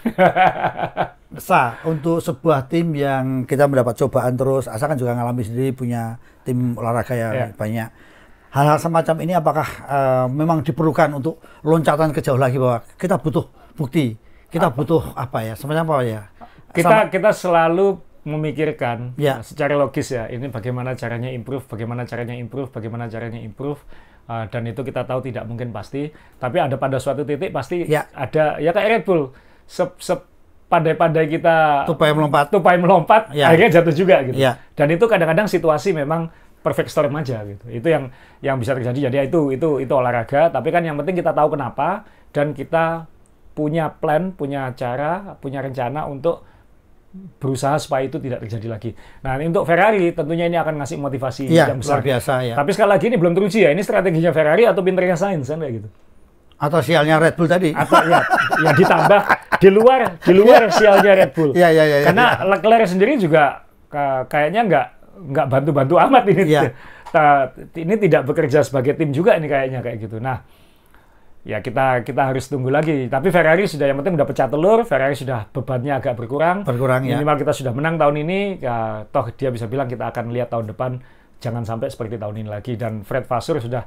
<laughs> Sa, untuk sebuah tim yang kita mendapat cobaan terus, Asa kan juga ngalami sendiri punya tim olahraga yang yeah. banyak. Hal-hal semacam ini apakah uh, memang diperlukan untuk loncatan ke jauh lagi bahwa kita butuh bukti, kita apa? Ah. butuh apa ya, semacam apa ya? Kita kita selalu memikirkan ya. Nah, secara logis ya ini bagaimana caranya improve, bagaimana caranya improve, bagaimana caranya improve uh, dan itu kita tahu tidak mungkin pasti tapi ada pada suatu titik pasti ya. ada ya kayak Red Bull sep, pandai-pandai kita tupai melompat tupai melompat ya. akhirnya jatuh juga gitu ya. dan itu kadang-kadang situasi memang perfect storm aja gitu itu yang yang bisa terjadi jadi ya itu itu itu olahraga tapi kan yang penting kita tahu kenapa dan kita punya plan punya cara punya rencana untuk berusaha supaya itu tidak terjadi lagi. Nah, ini untuk Ferrari tentunya ini akan ngasih motivasi ya, yang besar. biasa ya. Tapi sekali lagi ini belum teruji ya. Ini strateginya Ferrari atau pinternya Sainz kan kayak gitu. Atau sialnya Red Bull tadi. Atau ya, ya ditambah di luar di luar iya. sialnya Red Bull. Iya iya iya. iya. Karena ya. Leclerc sendiri juga kayaknya nggak nggak bantu-bantu amat ini. Ya. Ini tidak bekerja sebagai tim juga ini kayaknya kayak gitu. Nah, ya kita kita harus tunggu lagi. Tapi Ferrari sudah yang penting sudah pecah telur, Ferrari sudah bebannya agak berkurang. Berkurang Minimal ya. Minimal kita sudah menang tahun ini, ya, toh dia bisa bilang kita akan lihat tahun depan jangan sampai seperti tahun ini lagi. Dan Fred Vasseur sudah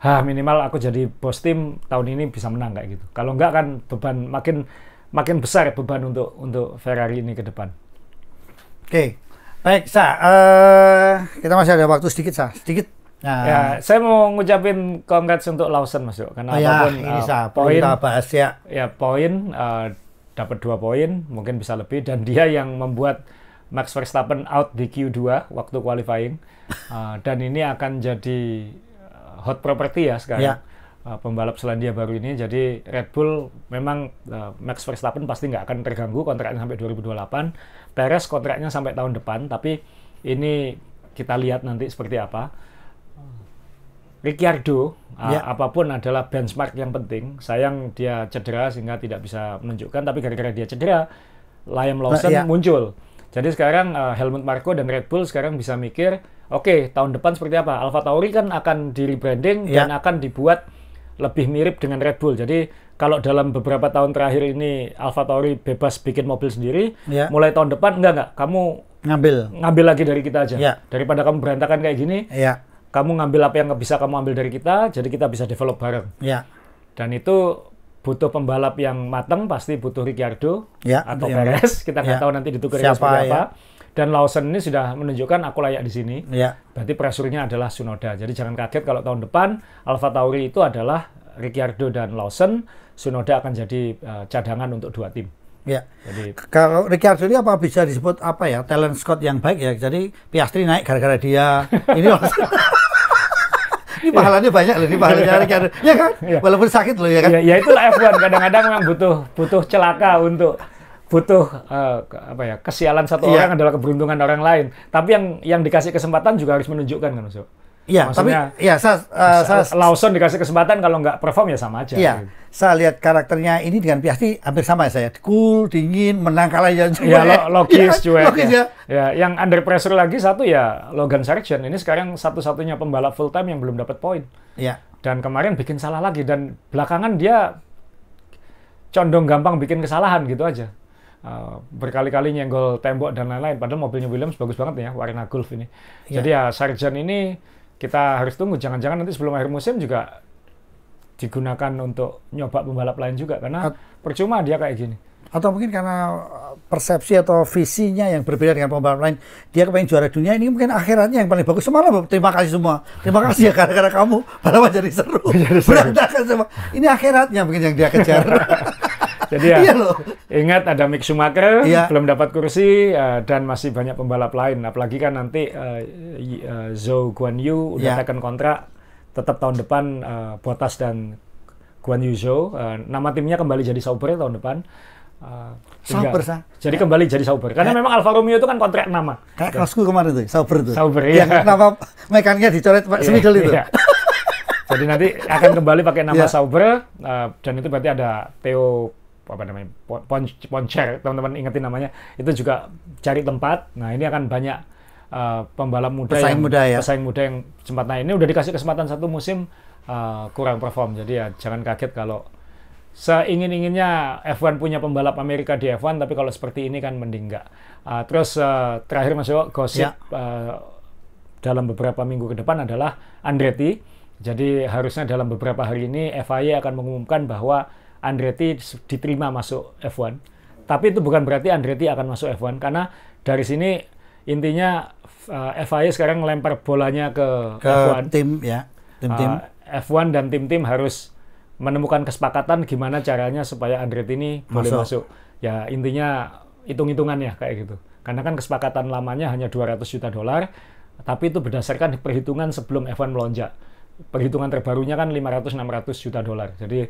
Hah, minimal aku jadi bos tim tahun ini bisa menang kayak gitu. Kalau enggak kan beban makin makin besar beban untuk untuk Ferrari ini ke depan. Oke, okay. baik sa, uh, kita masih ada waktu sedikit sa, sedikit Nah. Ya, saya mau ngucapin congrats untuk Lawson Mas Yuk, karena oh, ya, ini uh, poin bahas ya. Ya, poin uh, dapat dua poin, mungkin bisa lebih dan dia yang membuat Max Verstappen out di Q2 waktu qualifying. <laughs> uh, dan ini akan jadi uh, hot property ya sekarang. Ya. Uh, pembalap Selandia baru ini jadi Red Bull memang uh, Max Verstappen pasti nggak akan terganggu kontraknya sampai 2028. Perez kontraknya sampai tahun depan, tapi ini kita lihat nanti seperti apa Ricciardo ya. apapun adalah benchmark yang penting. Sayang dia cedera sehingga tidak bisa menunjukkan tapi gara-gara dia cedera Liam nah, Lawson ya. muncul. Jadi sekarang uh, Helmut Marko dan Red Bull sekarang bisa mikir, oke okay, tahun depan seperti apa? Alfa Tauri kan akan di rebranding ya. dan akan dibuat lebih mirip dengan Red Bull. Jadi kalau dalam beberapa tahun terakhir ini Alfa Tauri bebas bikin mobil sendiri, ya. mulai tahun depan enggak enggak, kamu ngambil ngambil lagi dari kita aja. ya. Daripada kamu berantakan kayak gini, ya kamu ngambil apa yang bisa kamu ambil dari kita, jadi kita bisa develop bareng. Ya. Dan itu butuh pembalap yang matang, pasti butuh Ricciardo ya, atau Perez. Kita nggak ya. tahu nanti ditukar seperti ya. apa. Ya. Dan Lawson ini sudah menunjukkan aku layak di sini. Ya. Berarti presurnya adalah Sunoda. Jadi jangan kaget kalau tahun depan Alfa Tauri itu adalah Ricciardo dan Lawson. Sunoda akan jadi uh, cadangan untuk dua tim. Ya. Jadi kalau Ricardo ini apa bisa disebut apa ya talent scout yang baik ya. Jadi Piastri naik gara-gara dia. <laughs> ini <laughs> ini pahalanya yeah. banyak loh, ini pahalanya Ricardo. Ya kan? Yeah. Walaupun sakit loh ya kan. Ya, yeah, ya itulah F1 kadang-kadang memang butuh butuh celaka untuk butuh uh, apa ya kesialan satu yeah. orang adalah keberuntungan orang lain. Tapi yang yang dikasih kesempatan juga harus menunjukkan kan, Ustaz. Iya, tapi ya saya, uh, saya Lawson dikasih kesempatan kalau nggak perform ya sama aja. Iya, gitu. saya lihat karakternya ini dengan Piasti hampir sama ya saya. Cool, dingin, menang kalah ya. Iya, lo, logis ya, cuek. Logis ya. ya. ya. yang under pressure lagi satu ya Logan Sargent ini sekarang satu-satunya pembalap full time yang belum dapat poin. Iya. Dan kemarin bikin salah lagi dan belakangan dia condong gampang bikin kesalahan gitu aja. Uh, berkali-kali nyenggol tembok dan lain-lain. Padahal mobilnya Williams bagus banget ya, Warna Golf ini. Ya. Jadi ya Sargent ini kita harus tunggu jangan-jangan nanti sebelum akhir musim juga digunakan untuk nyoba pembalap lain juga karena At percuma dia kayak gini atau mungkin karena uh, persepsi atau visinya yang berbeda dengan pembalap lain dia kepengen juara dunia ini mungkin akhirannya yang paling bagus semalam terima kasih semua terima kasih ya karena gara kamu balapan <laughs> jadi seru, jadi seru. berantakan semua ini akhiratnya mungkin yang dia kejar <laughs> Jadi ya, iya loh. ingat ada Mick Schumacher iya. belum dapat kursi uh, dan masih banyak pembalap lain. Apalagi kan nanti uh, uh, Zhou Guan Yu udah yeah. tekan kontrak tetap tahun depan uh, Bottas dan Guan Yu Zhou. Uh, nama timnya kembali jadi Sauber tahun depan. Uh, Sauber sah. Jadi ya. kembali jadi Sauber. Karena ya. memang Alfa Romeo itu kan kontrak nama. Kayak kelasku kemarin itu Sauber tuh. Sauber, iya. Yang nama mekannya dicoret Pak yeah, iya, itu. Yeah. Jadi nanti akan kembali pakai nama yeah. Sauber uh, dan itu berarti ada Theo apa namanya poncer teman-teman ingetin namanya itu juga cari tempat nah ini akan banyak uh, pembalap muda pesaing yang, muda ya pesaing muda yang sempat naik ini udah dikasih kesempatan satu musim uh, kurang perform jadi ya jangan kaget kalau seingin-inginnya F1 punya pembalap Amerika di F1 tapi kalau seperti ini kan mending nggak uh, terus uh, terakhir Mas Yoko gosip ya. uh, dalam beberapa minggu ke depan adalah Andretti jadi harusnya dalam beberapa hari ini FIA akan mengumumkan bahwa Andretti diterima masuk F1. Tapi itu bukan berarti Andretti akan masuk F1 karena dari sini intinya uh, eh, FIA e sekarang melempar bolanya ke, ke F1 tim ya, tim-tim. Uh, eh, F1 dan tim-tim harus menemukan kesepakatan gimana caranya supaya Andretti ini masuk. boleh masuk. Ya intinya hitung-hitungannya kayak gitu. Karena kan kesepakatan lamanya hanya 200 juta dolar, tapi itu berdasarkan perhitungan sebelum F1 melonjak. Perhitungan terbarunya kan 500-600 juta dolar. Jadi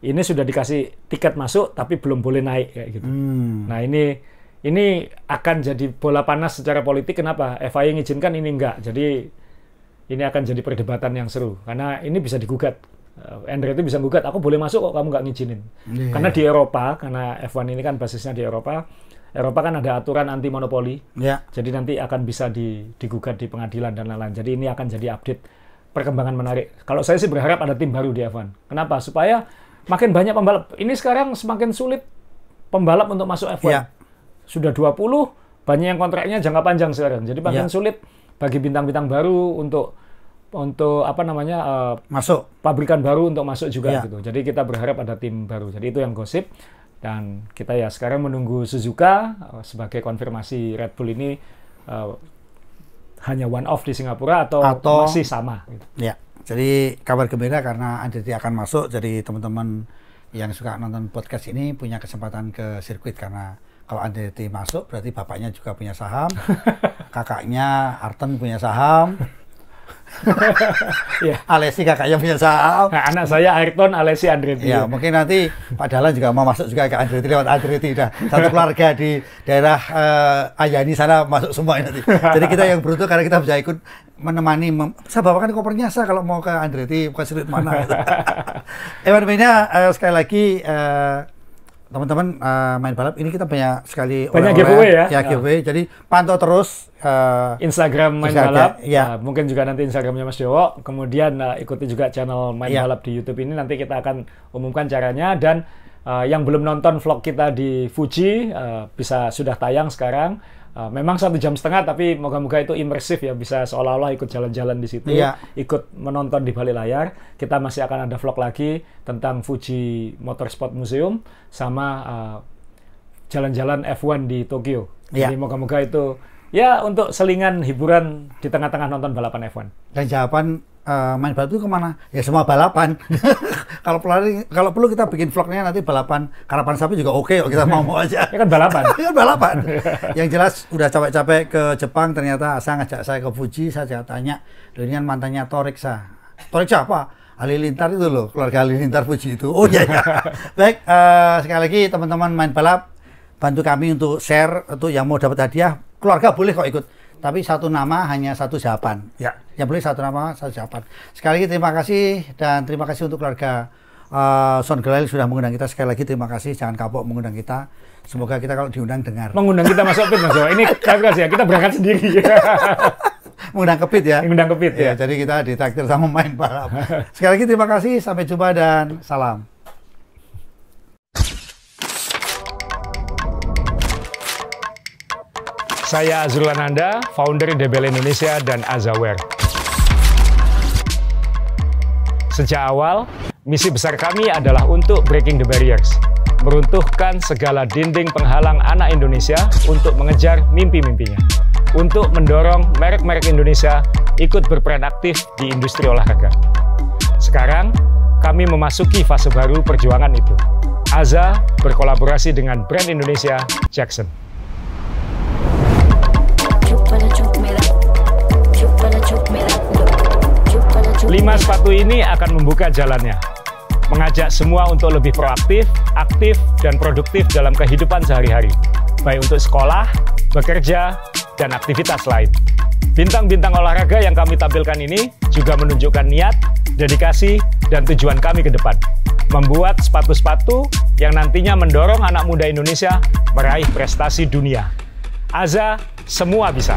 ini sudah dikasih tiket masuk tapi belum boleh naik kayak gitu. Hmm. Nah ini ini akan jadi bola panas secara politik kenapa FIA ngizinkan ini enggak jadi ini akan jadi perdebatan yang seru karena ini bisa digugat eh, Andre itu bisa gugat aku boleh masuk kok kamu nggak ngizinin yeah. karena di Eropa karena F1 ini kan basisnya di Eropa Eropa kan ada aturan anti monopoli yeah. jadi nanti akan bisa di, digugat di pengadilan dan lain-lain jadi ini akan jadi update perkembangan menarik. Kalau saya sih berharap ada tim baru di F1. Kenapa? Supaya makin banyak pembalap. Ini sekarang semakin sulit pembalap untuk masuk F1. Ya. Sudah 20, banyak yang kontraknya jangka panjang sekarang. Jadi makin ya. sulit bagi bintang-bintang baru untuk untuk apa namanya uh, masuk pabrikan baru untuk masuk juga ya. gitu. Jadi kita berharap ada tim baru. Jadi itu yang gosip dan kita ya sekarang menunggu Suzuka eh, sebagai konfirmasi Red Bull ini uh, hanya one off di Singapura atau, atau masih sama gitu. Ya. Jadi kabar gembira karena Andretti akan masuk. Jadi teman-teman yang suka nonton podcast ini punya kesempatan ke sirkuit karena kalau Andretti masuk berarti bapaknya juga punya saham, <laughs> kakaknya Arten punya saham, <laughs> ya. Alesi kakaknya punya saham. Nah, anak saya Ayrton, Alesi Andretti. Ya, mungkin nanti Pak Dalan juga mau masuk juga ke Andretti lewat Andretti. Nah, satu <laughs> keluarga di daerah uh, Ayani sana masuk semua nanti. Jadi kita yang beruntung karena kita bisa ikut menemani mem saya bawakan kopernya saya kalau mau ke Andretti bukan sulit mana gitu. mrp uh, sekali lagi eh, teman-teman uh, main balap ini kita banyak sekali banyak oleh giveaway ya, ya giveaway ya. jadi pantau terus uh, Instagram main Instagram, balap ya. uh, mungkin juga nanti Instagramnya Mas Dewo kemudian uh, ikuti juga channel main ya. balap di YouTube ini nanti kita akan umumkan caranya dan uh, yang belum nonton vlog kita di Fuji uh, bisa sudah tayang sekarang Eh, memang satu jam setengah tapi moga-moga itu imersif ya bisa seolah-olah ikut jalan-jalan di situ iya. ikut menonton di balik layar kita masih akan ada vlog lagi tentang Fuji Motorsport Museum sama uh, jalan-jalan F1 di Tokyo iya. jadi moga-moga itu ya untuk selingan hiburan di tengah-tengah nonton balapan F1 dan jawaban uh, main balap itu kemana ya semua balapan <laughs> kalau pelari kalau perlu kita bikin vlognya nanti balapan karapan sapi juga oke okay, kita mau mau aja. ya kan balapan. <laughs> ya kan balapan. Yang jelas udah capek-capek ke Jepang ternyata saya ngajak saya ke Fuji saya tanya, ini kan mantannya Toriksa. Toriksa apa? Halilintar itu loh, keluarga Halilintar Fuji itu. Oh iya ya. <laughs> Baik, uh, sekali lagi teman-teman main balap, bantu kami untuk share untuk yang mau dapat hadiah. Keluarga boleh kok ikut tapi satu nama hanya satu jawaban. Ya. Yang boleh satu nama satu jawaban. Sekali lagi terima kasih dan terima kasih untuk keluarga uh, Son Gelail sudah mengundang kita sekali lagi terima kasih jangan kapok mengundang kita. Semoga kita kalau diundang dengar. Mengundang kita masuk pit Mas. Ini kasih ya kita berangkat sendiri. <laughs> mengundang kepit ya. Mengundang kepit ya. ya. Jadi kita ditakdir sama main balap. Sekali lagi terima kasih sampai jumpa dan salam. Saya Azrul Ananda, founder DBL Indonesia dan Azaware. Sejak awal, misi besar kami adalah untuk breaking the barriers, meruntuhkan segala dinding penghalang anak Indonesia untuk mengejar mimpi-mimpinya, untuk mendorong merek-merek Indonesia ikut berperan aktif di industri olahraga. Sekarang, kami memasuki fase baru perjuangan itu. Aza berkolaborasi dengan brand Indonesia Jackson. Lima sepatu ini akan membuka jalannya, mengajak semua untuk lebih proaktif, aktif, dan produktif dalam kehidupan sehari-hari, baik untuk sekolah, bekerja, dan aktivitas lain. Bintang-bintang olahraga yang kami tampilkan ini juga menunjukkan niat, dedikasi, dan tujuan kami ke depan. Membuat sepatu-sepatu yang nantinya mendorong anak muda Indonesia meraih prestasi dunia. Aza, semua bisa.